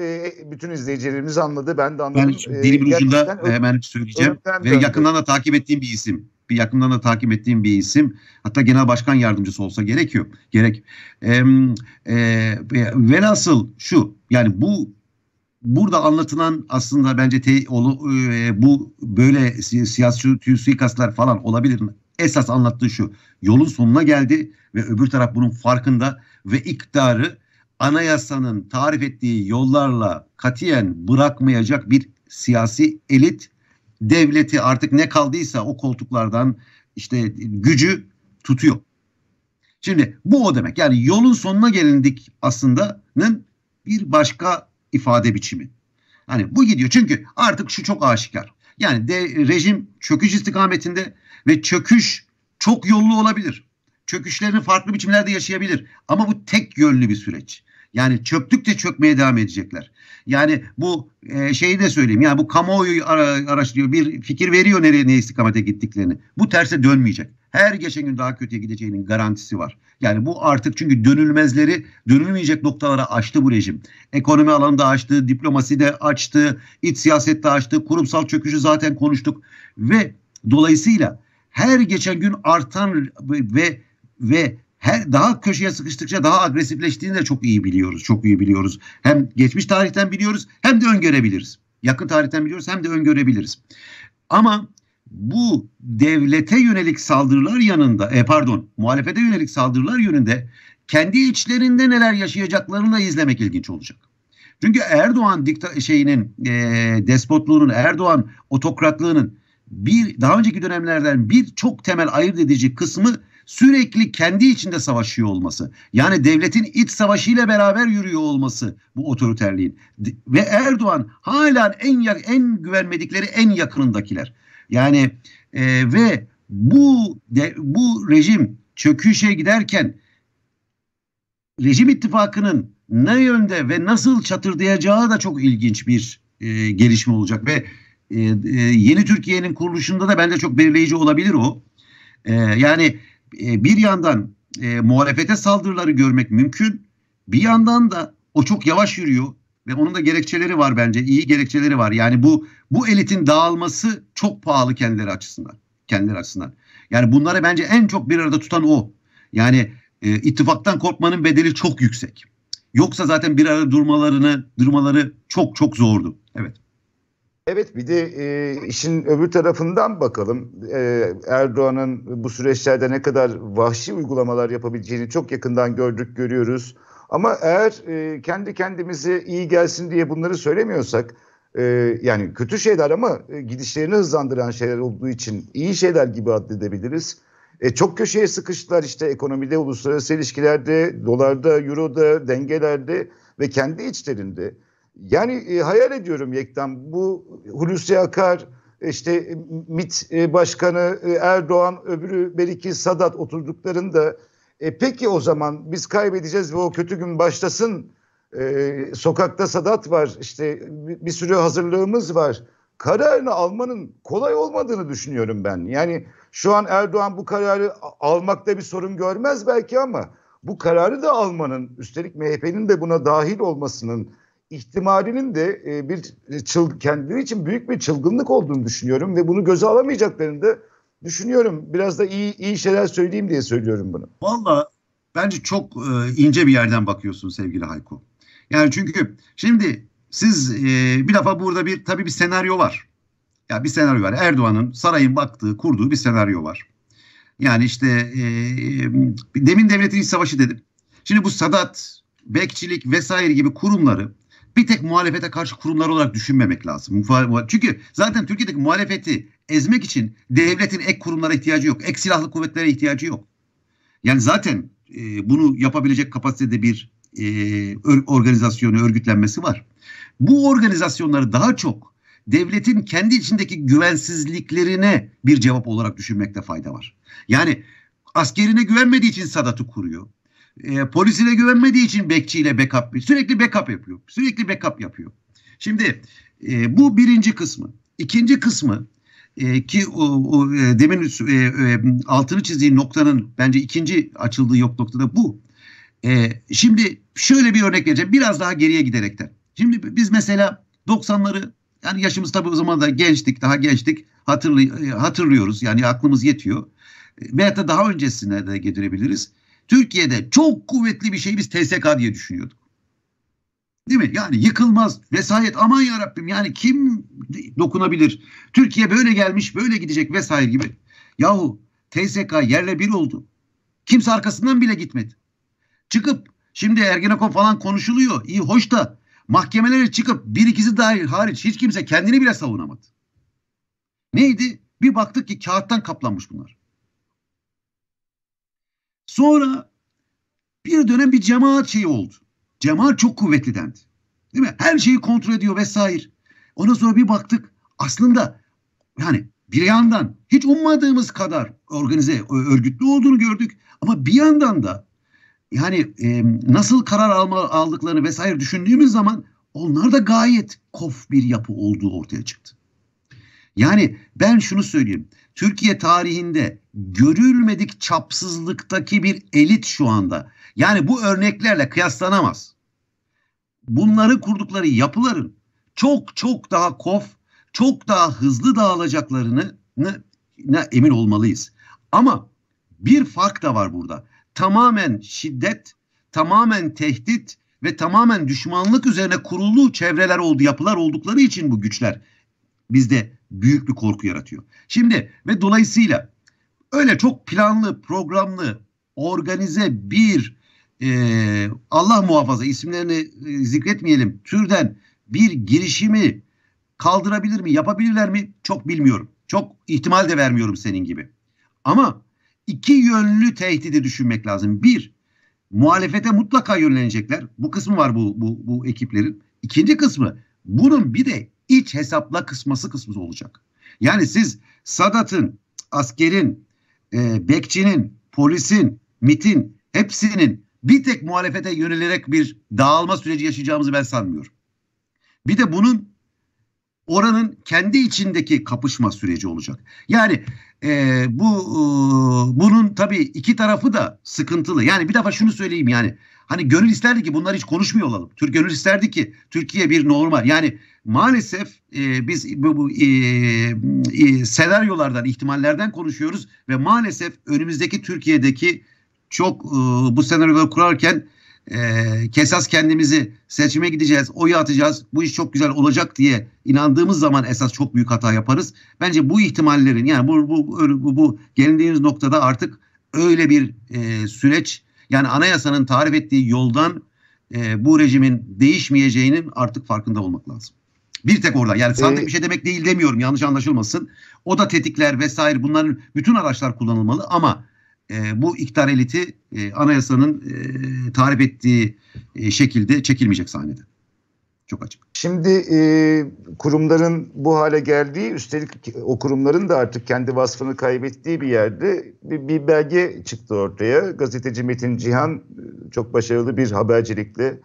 bütün izleyicilerimiz anladı. Ben de anladım. Ben dilimin ucunda hemen söyleyeceğim ve yakından da takip ettiğim bir isim bir yakından da takip ettiğim bir isim. Hatta genel başkan yardımcısı olsa gerekiyor. Gerek. E, e, ve nasıl şu yani bu burada anlatılan aslında bence te, olu, e, bu böyle siyasi suikastlar falan olabilir mi? Esas anlattığı şu. Yolun sonuna geldi ve öbür taraf bunun farkında ve iktidarı anayasanın tarif ettiği yollarla katiyen bırakmayacak bir siyasi elit devleti artık ne kaldıysa o koltuklardan işte gücü tutuyor. Şimdi bu o demek. Yani yolun sonuna gelindik aslında'nın bir başka ifade biçimi. Hani bu gidiyor. Çünkü artık şu çok aşikar. Yani de, rejim çöküş istikametinde ve çöküş çok yollu olabilir. Çöküşlerini farklı biçimlerde yaşayabilir. Ama bu tek yönlü bir süreç. Yani çöktükçe çökmeye devam edecekler. Yani bu e, şeyi de söyleyeyim. Yani bu kamuoyu ara, araştırıyor. Bir fikir veriyor nereye ne istikamete gittiklerini. Bu terse dönmeyecek. Her geçen gün daha kötüye gideceğinin garantisi var. Yani bu artık çünkü dönülmezleri dönülmeyecek noktalara açtı bu rejim. Ekonomi alanında açtı, diplomasi de açtı, iç siyasette açtı, kurumsal çöküşü zaten konuştuk ve dolayısıyla her geçen gün artan ve ve her daha köşeye sıkıştıkça daha agresifleştiğini de çok iyi biliyoruz. Çok iyi biliyoruz. Hem geçmiş tarihten biliyoruz hem de öngörebiliriz. Yakın tarihten biliyoruz hem de öngörebiliriz. Ama bu devlete yönelik saldırılar yanında, e pardon, muhalefete yönelik saldırılar yönünde kendi içlerinde neler yaşayacaklarını da izlemek ilginç olacak. Çünkü Erdoğan dikta şeyinin e, despotluğunun, Erdoğan otokratlığının bir daha önceki dönemlerden bir çok temel ayırt edici kısmı sürekli kendi içinde savaşıyor olması. Yani devletin iç savaşıyla beraber yürüyor olması bu otoriterliğin. Ve Erdoğan hala en en güvenmedikleri en yakınındakiler. Yani e, ve bu de, bu rejim çöküşe giderken rejim ittifakının ne yönde ve nasıl çatırdayacağı da çok ilginç bir e, gelişme olacak ve e, e, yeni Türkiye'nin kuruluşunda da bence çok belirleyici olabilir o. E, yani e, bir yandan e, muhalefete saldırıları görmek mümkün. Bir yandan da o çok yavaş yürüyor ve onun da gerekçeleri var bence. iyi gerekçeleri var. Yani bu bu elitin dağılması çok pahalı kendileri açısından. Kendileri açısından. Yani bunları bence en çok bir arada tutan o. Yani e, ittifaktan korkmanın bedeli çok yüksek. Yoksa zaten bir arada durmalarını durmaları çok çok zordu. Evet. Evet bir de e, işin öbür tarafından bakalım. E, Erdoğan'ın bu süreçlerde ne kadar vahşi uygulamalar yapabileceğini çok yakından gördük, görüyoruz. Ama eğer e, kendi kendimize iyi gelsin diye bunları söylemiyorsak, e, yani kötü şeyler ama e, gidişlerini hızlandıran şeyler olduğu için iyi şeyler gibi addedebiliriz. E, çok köşeye sıkıştılar işte ekonomide, uluslararası ilişkilerde, dolarda, euroda, dengelerde ve kendi içlerinde. Yani e, hayal ediyorum Yektan bu Hulusi Akar, işte e, mit e, Başkanı e, Erdoğan, öbürü belki Sadat oturduklarında e, peki o zaman biz kaybedeceğiz ve o kötü gün başlasın. E, sokakta Sadat var, işte bir, bir sürü hazırlığımız var. Kararını almanın kolay olmadığını düşünüyorum ben. Yani şu an Erdoğan bu kararı almakta bir sorun görmez belki ama bu kararı da almanın, üstelik MHP'nin de buna dahil olmasının ihtimalinin de e, bir e, çıl, kendileri için büyük bir çılgınlık olduğunu düşünüyorum ve bunu göze alamayacaklarını da düşünüyorum. Biraz da iyi iyi şeyler söyleyeyim diye söylüyorum bunu. Valla bence çok e, ince bir yerden bakıyorsun sevgili Hayko. Yani çünkü şimdi siz e, bir defa burada bir tabii bir senaryo var. Ya bir senaryo var. Erdoğan'ın sarayın baktığı, kurduğu bir senaryo var. Yani işte e, demin devletin iç savaşı dedim. Şimdi bu Sadat, Bekçilik vesaire gibi kurumları bir tek muhalefete karşı kurumlar olarak düşünmemek lazım. Çünkü zaten Türkiye'deki muhalefeti ezmek için devletin ek kurumlara ihtiyacı yok. Ek silahlı kuvvetlere ihtiyacı yok. Yani zaten e, bunu yapabilecek kapasitede bir e, organizasyonu, örgütlenmesi var. Bu organizasyonları daha çok devletin kendi içindeki güvensizliklerine bir cevap olarak düşünmekte fayda var. Yani askerine güvenmediği için Sadat'ı kuruyor. E, polisine güvenmediği için bekçiyle backup sürekli backup yapıyor. Sürekli backup yapıyor. Şimdi e, bu birinci kısmı. İkinci kısmı e, ki o, o e, demin e, e, altını çizdiği noktanın bence ikinci açıldığı yok noktada bu. E, şimdi şöyle bir örnek vereceğim biraz daha geriye giderekten. Şimdi biz mesela 90'ları yani yaşımız tabii o zaman da gençtik daha gençtik hatırlay e, hatırlıyoruz yani aklımız yetiyor. E, veyahut da daha öncesine de getirebiliriz. Türkiye'de çok kuvvetli bir şey biz TSK diye düşünüyorduk. Değil mi? Yani yıkılmaz vesayet aman yarabbim yani kim dokunabilir? Türkiye böyle gelmiş böyle gidecek vesaire gibi. Yahu TSK yerle bir oldu. Kimse arkasından bile gitmedi. Çıkıp şimdi Ergenekon falan konuşuluyor. İyi hoş da mahkemelere çıkıp bir ikisi dahil hariç hiç kimse kendini bile savunamadı. Neydi? Bir baktık ki kağıttan kaplanmış bunlar. Sonra bir dönem bir cemaat şeyi oldu. Cemaat çok kuvvetli dendi. Değil mi? Her şeyi kontrol ediyor vesaire. Ondan sonra bir baktık aslında yani bir yandan hiç ummadığımız kadar organize örgütlü olduğunu gördük ama bir yandan da yani e, nasıl karar alma, aldıklarını vesaire düşündüğümüz zaman onlar da gayet kof bir yapı olduğu ortaya çıktı. Yani ben şunu söyleyeyim. Türkiye tarihinde görülmedik çapsızlıktaki bir elit şu anda. Yani bu örneklerle kıyaslanamaz. Bunları kurdukları yapıların çok çok daha kof, çok daha hızlı dağılacaklarını emin olmalıyız. Ama bir fark da var burada. Tamamen şiddet, tamamen tehdit ve tamamen düşmanlık üzerine kurulu çevreler oldu, yapılar oldukları için bu güçler bizde büyük bir korku yaratıyor. Şimdi ve dolayısıyla öyle çok planlı, programlı, organize bir e, Allah muhafaza isimlerini e, zikretmeyelim türden bir girişimi kaldırabilir mi, yapabilirler mi çok bilmiyorum. Çok ihtimal de vermiyorum senin gibi. Ama iki yönlü tehdidi düşünmek lazım. Bir, muhalefete mutlaka yönlenecekler. Bu kısmı var bu, bu, bu ekiplerin. İkinci kısmı bunun bir de iç hesapla kısması kısmı olacak. Yani siz Sadat'ın, askerin, e, bekçinin, polisin, MIT'in hepsinin bir tek muhalefete yönelerek bir dağılma süreci yaşayacağımızı ben sanmıyorum. Bir de bunun oranın kendi içindeki kapışma süreci olacak. Yani e, bu e, bunun tabii iki tarafı da sıkıntılı. Yani bir defa şunu söyleyeyim yani Hani gönül isterdi ki bunlar hiç konuşmuyor olalım. Türk gönül isterdi ki Türkiye bir normal. Yani maalesef e, biz bu, bu e, e, senaryolardan, ihtimallerden konuşuyoruz ve maalesef önümüzdeki Türkiye'deki çok e, bu senaryoları kurarken e, kesas kendimizi seçime gideceğiz, oyu atacağız, bu iş çok güzel olacak diye inandığımız zaman esas çok büyük hata yaparız. Bence bu ihtimallerin yani bu bu bu, bu gelindiğimiz noktada artık öyle bir e, süreç yani anayasanın tarif ettiği yoldan e, bu rejimin değişmeyeceğinin artık farkında olmak lazım. Bir tek orada yani sandık ee, bir şey demek değil demiyorum yanlış anlaşılmasın. O da tetikler vesaire bunların bütün araçlar kullanılmalı ama e, bu iktidar eliti e, anayasanın e, tarif ettiği e, şekilde çekilmeyecek sahnede. Çok açık. Şimdi e, kurumların bu hale geldiği, üstelik o kurumların da artık kendi vasfını kaybettiği bir yerde bir, bir belge çıktı ortaya. Gazeteci Metin Cihan e, çok başarılı bir habercilikle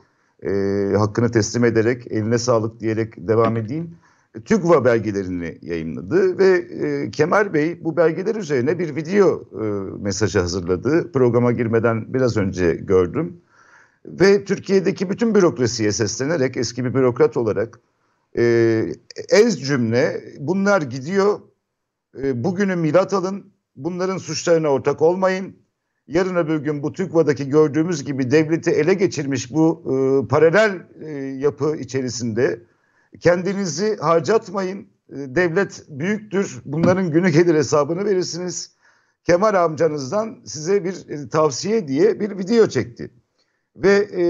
e, hakkını teslim ederek, eline sağlık diyerek devam edeyim. TÜGVA belgelerini yayınladı ve e, Kemal Bey bu belgeler üzerine bir video e, mesajı hazırladı. Programa girmeden biraz önce gördüm ve Türkiye'deki bütün bürokrasiye seslenerek eski bir bürokrat olarak e, ez cümle bunlar gidiyor e, bugünü milat alın bunların suçlarına ortak olmayın yarın öbür gün bu TÜKVA'daki gördüğümüz gibi devleti ele geçirmiş bu e, paralel e, yapı içerisinde kendinizi harcatmayın e, devlet büyüktür bunların günü gelir hesabını verirsiniz. Kemal amcanızdan size bir e, tavsiye diye bir video çekti. Ve e,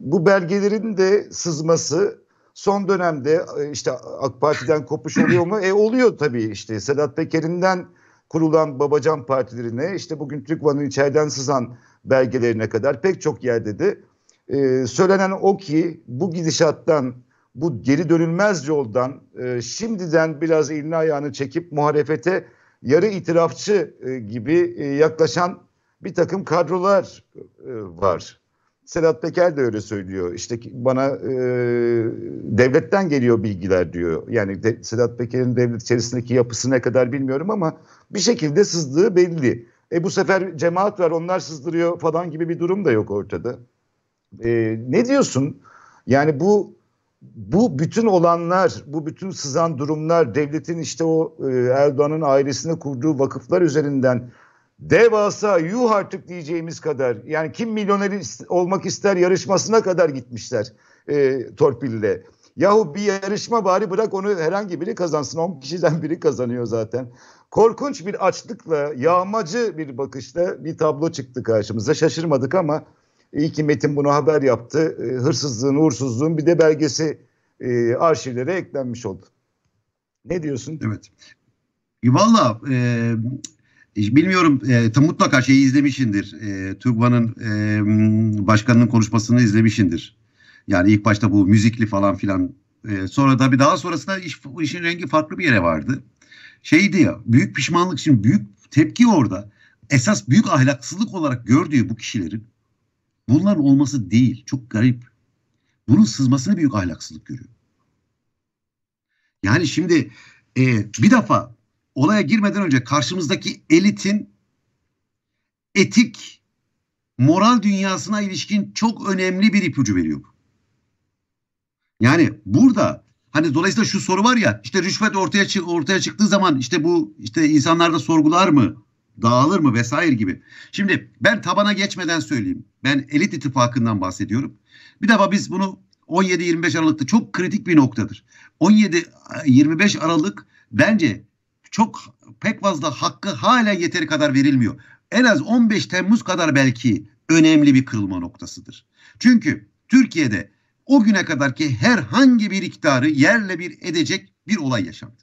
bu belgelerin de sızması son dönemde e, işte AK Parti'den kopuş oluyor mu? E oluyor tabii işte Sedat Peker'inden kurulan babacan partilerine işte bugün Türk Van'ın içeriden sızan belgelerine kadar pek çok yerde de e, söylenen o ki bu gidişattan bu geri dönülmez yoldan e, şimdiden biraz elini ayağını çekip muhalefete yarı itirafçı e, gibi e, yaklaşan bir takım kadrolar e, var. Sedat Peker de öyle söylüyor. İşte bana e, devletten geliyor bilgiler diyor. Yani de, Sedat Peker'in devlet içerisindeki yapısı ne kadar bilmiyorum ama bir şekilde sızdığı belli. E bu sefer cemaat var onlar sızdırıyor falan gibi bir durum da yok ortada. E, ne diyorsun? Yani bu bu bütün olanlar, bu bütün sızan durumlar, devletin işte o e, Erdoğan'ın ailesine kurduğu vakıflar üzerinden devasa yuh artık diyeceğimiz kadar yani kim milyoner olmak ister yarışmasına kadar gitmişler e, torpille. Yahu bir yarışma bari bırak onu herhangi biri kazansın. 10 kişiden biri kazanıyor zaten. Korkunç bir açlıkla, yağmacı bir bakışla bir tablo çıktı karşımıza. Şaşırmadık ama iyi ki Metin bunu haber yaptı. E, hırsızlığın, uğursuzluğun bir de belgesi e, arşivlere eklenmiş oldu. Ne diyorsun? Evet. Valla e, e Bilmiyorum e, tam mutlaka şeyi izlemişindir. E, Turban'ın e, başkanının konuşmasını izlemişindir. Yani ilk başta bu müzikli falan filan. E, sonra tabii daha sonrasında iş, işin rengi farklı bir yere vardı. Şeydi ya büyük pişmanlık için büyük tepki orada. Esas büyük ahlaksızlık olarak gördüğü bu kişilerin bunların olması değil. Çok garip. Bunun sızmasını büyük ahlaksızlık görüyor. Yani şimdi e, bir defa olaya girmeden önce karşımızdaki elitin etik, moral dünyasına ilişkin çok önemli bir ipucu veriyor. Yani burada hani dolayısıyla şu soru var ya işte rüşvet ortaya çık ortaya çıktığı zaman işte bu işte insanlar da sorgular mı? Dağılır mı vesaire gibi. Şimdi ben tabana geçmeden söyleyeyim. Ben elit ittifakından bahsediyorum. Bir defa biz bunu 17-25 Aralık'ta çok kritik bir noktadır. 17-25 Aralık bence çok pek fazla hakkı hala yeteri kadar verilmiyor. En az 15 Temmuz kadar belki önemli bir kırılma noktasıdır. Çünkü Türkiye'de o güne kadar ki herhangi bir iktidarı yerle bir edecek bir olay yaşandı.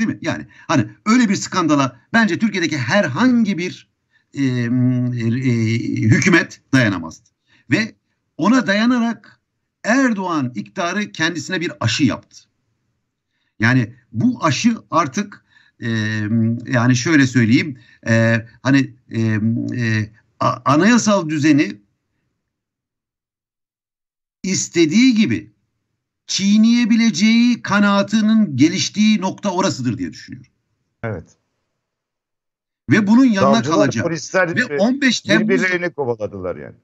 Değil mi? Yani hani öyle bir skandala bence Türkiye'deki herhangi bir e, e, hükümet dayanamazdı. Ve ona dayanarak Erdoğan iktidarı kendisine bir aşı yaptı. Yani bu aşı artık e, yani şöyle söyleyeyim e, hani e, e, anayasal düzeni istediği gibi çiğneyebileceği kanaatinin geliştiği nokta orasıdır diye düşünüyorum. Evet. Ve bunun yanına Savcılar, kalacak. Polisler Ve 15 Temmuz birbirlerini kovaladılar yani.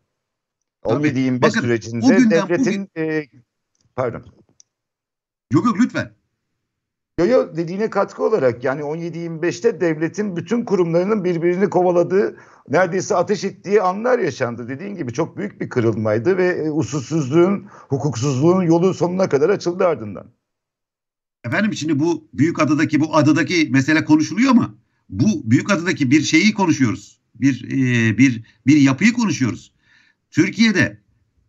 17-25 sürecinde o günden devletin bugün... e, pardon. Yok yok lütfen. Yo yo dediğine katkı olarak yani 17-25'te devletin bütün kurumlarının birbirini kovaladığı neredeyse ateş ettiği anlar yaşandı. Dediğin gibi çok büyük bir kırılmaydı ve e, usulsüzlüğün, hukuksuzluğun yolu sonuna kadar açıldı ardından. Efendim şimdi bu büyük adadaki bu adadaki mesele konuşuluyor mu? bu büyük adadaki bir şeyi konuşuyoruz. Bir e, bir bir yapıyı konuşuyoruz. Türkiye'de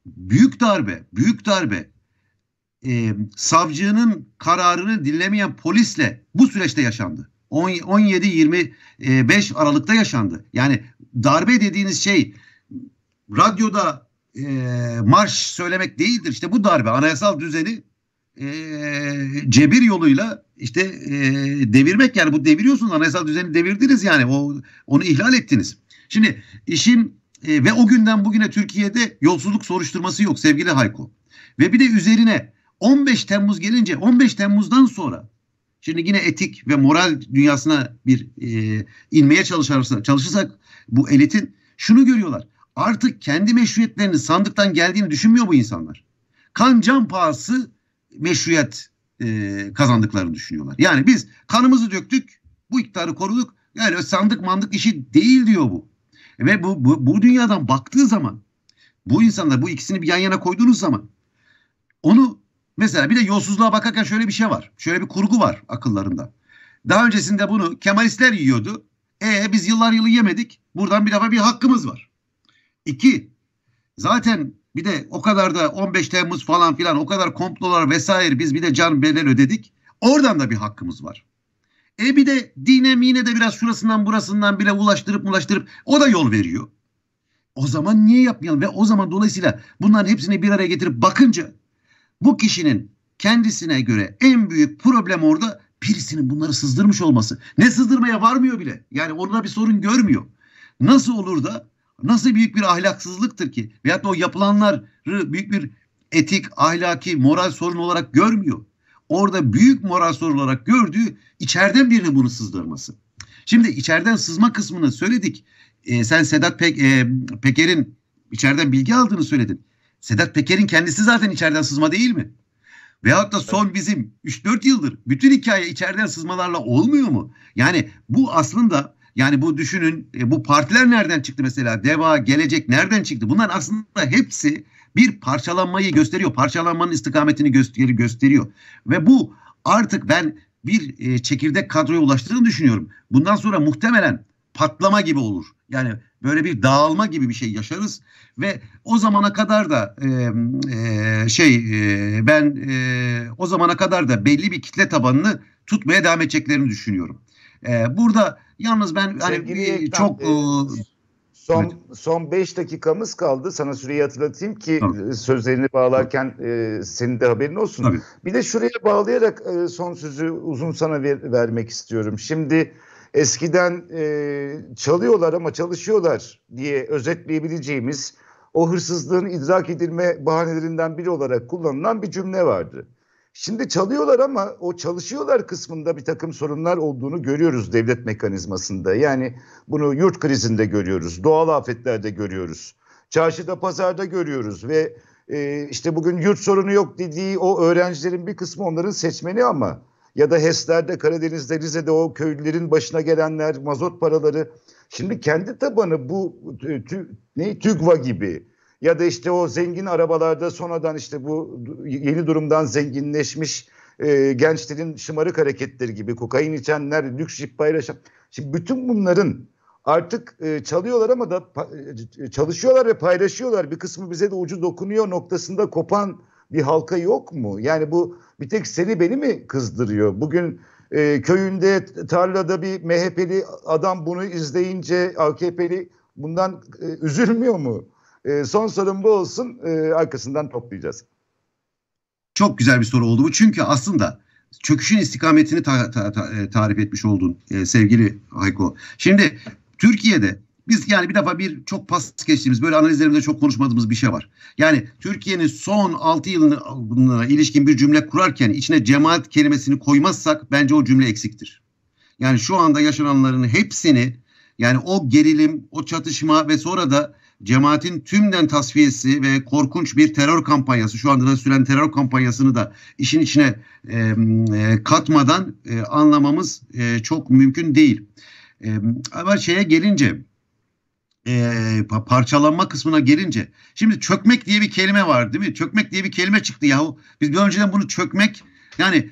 büyük darbe, büyük darbe e, savcının kararını dinlemeyen polisle bu süreçte yaşandı. 17-25 Aralık'ta yaşandı. Yani darbe dediğiniz şey radyoda e, marş söylemek değildir. İşte bu darbe anayasal düzeni e, cebir yoluyla işte e, devirmek yani bu deviriyorsunuz anayasal düzeni devirdiniz yani o onu ihlal ettiniz. Şimdi işin e, ve o günden bugüne Türkiye'de yolsuzluk soruşturması yok sevgili Hayko. Ve bir de üzerine 15 Temmuz gelince 15 Temmuz'dan sonra şimdi yine etik ve moral dünyasına bir e, inmeye çalışırsak, çalışırsak bu elitin şunu görüyorlar. Artık kendi meşruiyetlerinin sandıktan geldiğini düşünmüyor bu insanlar. Kan can pahası meşruiyet e, kazandıklarını düşünüyorlar. Yani biz kanımızı döktük, bu iktidarı koruduk. Yani sandık mandık işi değil diyor bu. Ve bu, bu, bu dünyadan baktığı zaman bu insanlar bu ikisini bir yan yana koyduğunuz zaman onu Mesela bir de yolsuzluğa bakarken şöyle bir şey var. Şöyle bir kurgu var akıllarında. Daha öncesinde bunu Kemalistler yiyordu. E biz yıllar yılı yemedik. Buradan bir defa bir hakkımız var. İki, zaten bir de o kadar da 15 Temmuz falan filan o kadar komplolar vesaire biz bir de can bedel ödedik. Oradan da bir hakkımız var. E bir de dine mine de biraz şurasından burasından bile ulaştırıp ulaştırıp o da yol veriyor. O zaman niye yapmayalım ve o zaman dolayısıyla bunların hepsini bir araya getirip bakınca bu kişinin kendisine göre en büyük problem orada birisinin bunları sızdırmış olması. Ne sızdırmaya varmıyor bile. Yani onunla bir sorun görmüyor. Nasıl olur da nasıl büyük bir ahlaksızlıktır ki veyahut da o yapılanları büyük bir etik, ahlaki, moral sorun olarak görmüyor. Orada büyük moral sorun olarak gördüğü içeriden birinin bunu sızdırması. Şimdi içeriden sızma kısmını söyledik. E, sen Sedat Pek, e, Peker'in içeriden bilgi aldığını söyledin. Sedat Peker'in kendisi zaten içeriden sızma değil mi? Veyahut da son bizim 3-4 yıldır bütün hikaye içeriden sızmalarla olmuyor mu? Yani bu aslında yani bu düşünün e, bu partiler nereden çıktı mesela? Deva, Gelecek nereden çıktı? Bunlar aslında hepsi bir parçalanmayı gösteriyor. Parçalanmanın istikametini gösteri gösteriyor. Ve bu artık ben bir e, çekirdek kadroya ulaştığını düşünüyorum. Bundan sonra muhtemelen patlama gibi olur. Yani böyle bir dağılma gibi bir şey yaşarız ve o zamana kadar da e, e, şey e, ben e, o zamana kadar da belli bir kitle tabanını tutmaya devam edeceklerini düşünüyorum. E, burada yalnız ben hani Sevgili bir, çok e, e, son evet. son 5 dakikamız kaldı. Sana süreyi hatırlatayım ki Tabii. E, sözlerini bağlarken e, senin de haberin olsun. Tabii. Bir de şuraya bağlayarak e, son sözü uzun sana ver, vermek istiyorum. Şimdi eskiden e, çalıyorlar ama çalışıyorlar diye özetleyebileceğimiz o hırsızlığın idrak edilme bahanelerinden biri olarak kullanılan bir cümle vardı. Şimdi çalıyorlar ama o çalışıyorlar kısmında bir takım sorunlar olduğunu görüyoruz devlet mekanizmasında. Yani bunu yurt krizinde görüyoruz, doğal afetlerde görüyoruz, çarşıda pazarda görüyoruz ve e, işte bugün yurt sorunu yok dediği o öğrencilerin bir kısmı onların seçmeni ama ya da HES'lerde Karadeniz'de Rize'de o köylülerin başına gelenler mazot paraları şimdi kendi tabanı bu tü, ne TÜGVA gibi ya da işte o zengin arabalarda sonradan işte bu yeni durumdan zenginleşmiş e, gençlerin şımarık hareketleri gibi kokain içenler lüks jip paylaşan şimdi bütün bunların artık e, çalıyorlar ama da pa, e, çalışıyorlar ve paylaşıyorlar bir kısmı bize de ucu dokunuyor noktasında kopan bir halka yok mu? Yani bu bir tek seni beni mi kızdırıyor? Bugün e, köyünde tarlada bir MHP'li adam bunu izleyince AKP'li bundan e, üzülmüyor mu? E, son sorum bu olsun e, arkasından toplayacağız. Çok güzel bir soru oldu bu çünkü aslında çöküşün istikametini ta, ta, ta, e, tarif etmiş oldun e, sevgili Hayko. Şimdi Türkiye'de biz yani bir defa bir çok pas geçtiğimiz böyle analizlerimizde çok konuşmadığımız bir şey var. Yani Türkiye'nin son 6 yılına ilişkin bir cümle kurarken içine cemaat kelimesini koymazsak bence o cümle eksiktir. Yani şu anda yaşananların hepsini yani o gerilim, o çatışma ve sonra da cemaatin tümden tasfiyesi ve korkunç bir terör kampanyası şu anda da süren terör kampanyasını da işin içine e, katmadan e, anlamamız e, çok mümkün değil. E, ama şeye gelince e, parçalanma kısmına gelince şimdi çökmek diye bir kelime var değil mi? Çökmek diye bir kelime çıktı yahu. Biz bir önceden bunu çökmek yani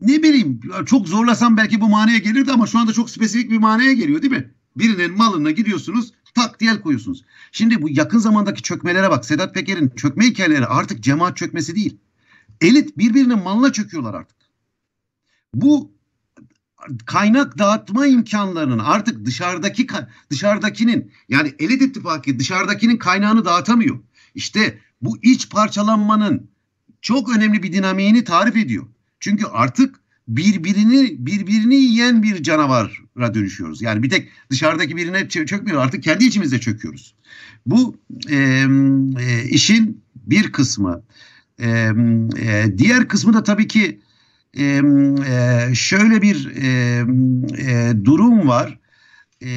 ne bileyim çok zorlasam belki bu manaya gelirdi ama şu anda çok spesifik bir manaya geliyor değil mi? Birinin malına gidiyorsunuz tak diye koyuyorsunuz. Şimdi bu yakın zamandaki çökmelere bak Sedat Peker'in çökme hikayeleri artık cemaat çökmesi değil. Elit birbirinin malına çöküyorlar artık. Bu kaynak dağıtma imkanlarının artık dışarıdaki dışarıdakinin yani elit ittifakı dışarıdakinin kaynağını dağıtamıyor. İşte bu iç parçalanmanın çok önemli bir dinamiğini tarif ediyor. Çünkü artık birbirini birbirini yiyen bir canavara dönüşüyoruz. Yani bir tek dışarıdaki birine çökmüyor artık kendi içimizde çöküyoruz. Bu e, e, işin bir kısmı. E, e, diğer kısmı da tabii ki e, şöyle bir e, e, durum var. E,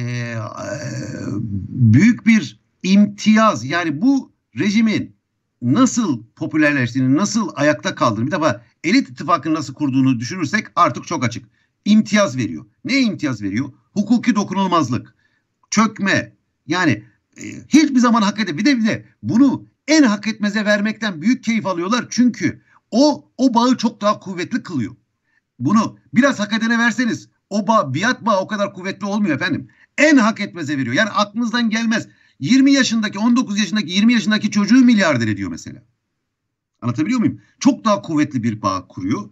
büyük bir imtiyaz yani bu rejimin nasıl popülerleştiğini, nasıl ayakta kaldığını bir defa elit ittifakını nasıl kurduğunu düşünürsek artık çok açık. İmtiyaz veriyor. Ne imtiyaz veriyor? Hukuki dokunulmazlık, çökme. Yani e, hiçbir zaman hak edip bir de bir de bunu en hak etmeze vermekten büyük keyif alıyorlar. Çünkü o o bağı çok daha kuvvetli kılıyor. Bunu biraz hak edene verseniz o bağ, biat bağı o kadar kuvvetli olmuyor efendim. En hak etmeze veriyor. Yani aklınızdan gelmez. 20 yaşındaki, 19 yaşındaki, 20 yaşındaki çocuğu milyarder ediyor mesela. Anlatabiliyor muyum? Çok daha kuvvetli bir bağ kuruyor.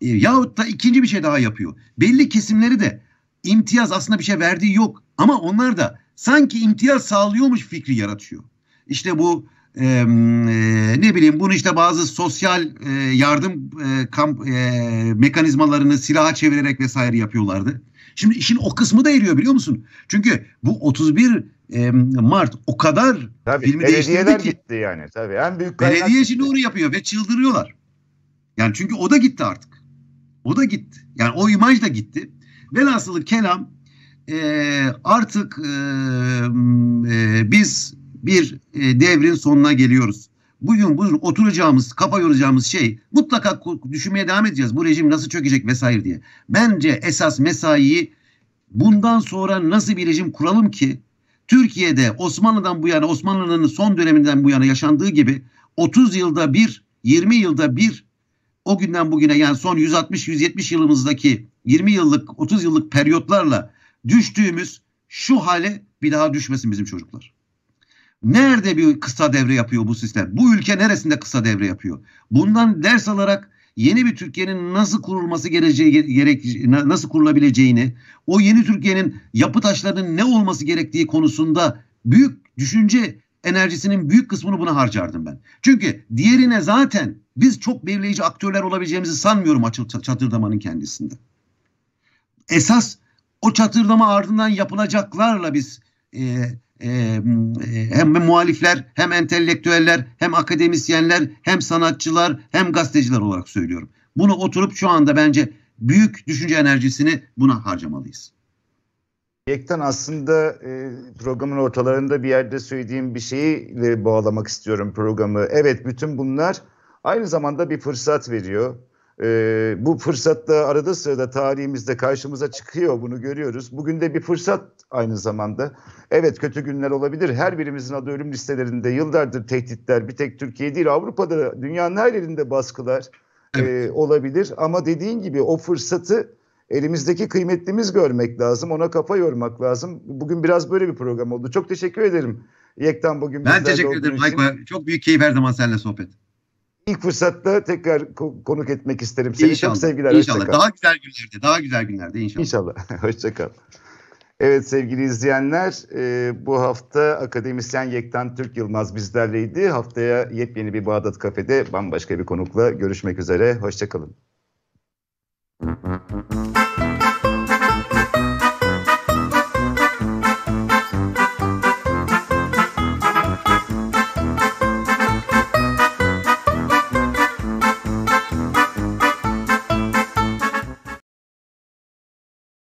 E, yahut da ikinci bir şey daha yapıyor. Belli kesimleri de imtiyaz aslında bir şey verdiği yok. Ama onlar da sanki imtiyaz sağlıyormuş fikri yaratıyor. İşte bu e, ne bileyim bunu işte bazı sosyal e, yardım e, kamp, e, mekanizmalarını silaha çevirerek vesaire yapıyorlardı. Şimdi işin o kısmı da eriyor biliyor musun? Çünkü bu 31 e, Mart o kadar tabii, filmi değiştirdi ki. gitti yani tabii. En büyük belediye şimdi onu yapıyor ve çıldırıyorlar. Yani çünkü o da gitti artık. O da gitti. Yani o imaj da gitti. Velhasılı kelam e, artık e, e, biz bir e, devrin sonuna geliyoruz. Bugün bugün oturacağımız, kafa yoracağımız şey mutlaka düşünmeye devam edeceğiz. Bu rejim nasıl çökecek vesaire diye. Bence esas mesaiyi bundan sonra nasıl bir rejim kuralım ki Türkiye'de Osmanlı'dan bu yana Osmanlı'nın son döneminden bu yana yaşandığı gibi 30 yılda bir 20 yılda bir o günden bugüne yani son 160-170 yılımızdaki 20 yıllık 30 yıllık periyotlarla düştüğümüz şu hale bir daha düşmesin bizim çocuklar. Nerede bir kısa devre yapıyor bu sistem? Bu ülke neresinde kısa devre yapıyor? Bundan ders alarak yeni bir Türkiye'nin nasıl kurulması geleceği gerek nasıl kurulabileceğini, o yeni Türkiye'nin yapı taşlarının ne olması gerektiği konusunda büyük düşünce enerjisinin büyük kısmını buna harcardım ben. Çünkü diğerine zaten biz çok belirleyici aktörler olabileceğimizi sanmıyorum açıl çatırdamanın kendisinde. Esas o çatırdama ardından yapılacaklarla biz e, hem muhalifler hem entelektüeller hem akademisyenler hem sanatçılar hem gazeteciler olarak söylüyorum. Bunu oturup şu anda bence büyük düşünce enerjisini buna harcamalıyız. Yektan aslında e, programın ortalarında bir yerde söylediğim bir şeyi e, bağlamak istiyorum programı. Evet bütün bunlar aynı zamanda bir fırsat veriyor. E, bu fırsatta arada sırada tarihimizde karşımıza çıkıyor bunu görüyoruz. Bugün de bir fırsat aynı zamanda. Evet kötü günler olabilir. Her birimizin adı ölüm listelerinde yıllardır tehditler bir tek Türkiye değil Avrupa'da dünyanın her yerinde baskılar e, evet. e, olabilir. Ama dediğin gibi o fırsatı elimizdeki kıymetlimiz görmek lazım. Ona kafa yormak lazım. Bugün biraz böyle bir program oldu. Çok teşekkür ederim. Yektan bugün Ben teşekkür ederim Hayko. Çok büyük keyif her zaman seninle sohbet. İlk fırsatta tekrar konuk etmek isterim seni. İnşallah. Çok sevgiler. İnşallah. Hoşça kal. Daha güzel günlerde. Daha güzel günlerde inşallah. İnşallah. Hoşçakal. Evet sevgili izleyenler e, bu hafta akademisyen Yektan Türk Yılmaz bizlerleydi. Haftaya yepyeni bir Bağdat Kafede bambaşka bir konukla görüşmek üzere. Hoşçakalın.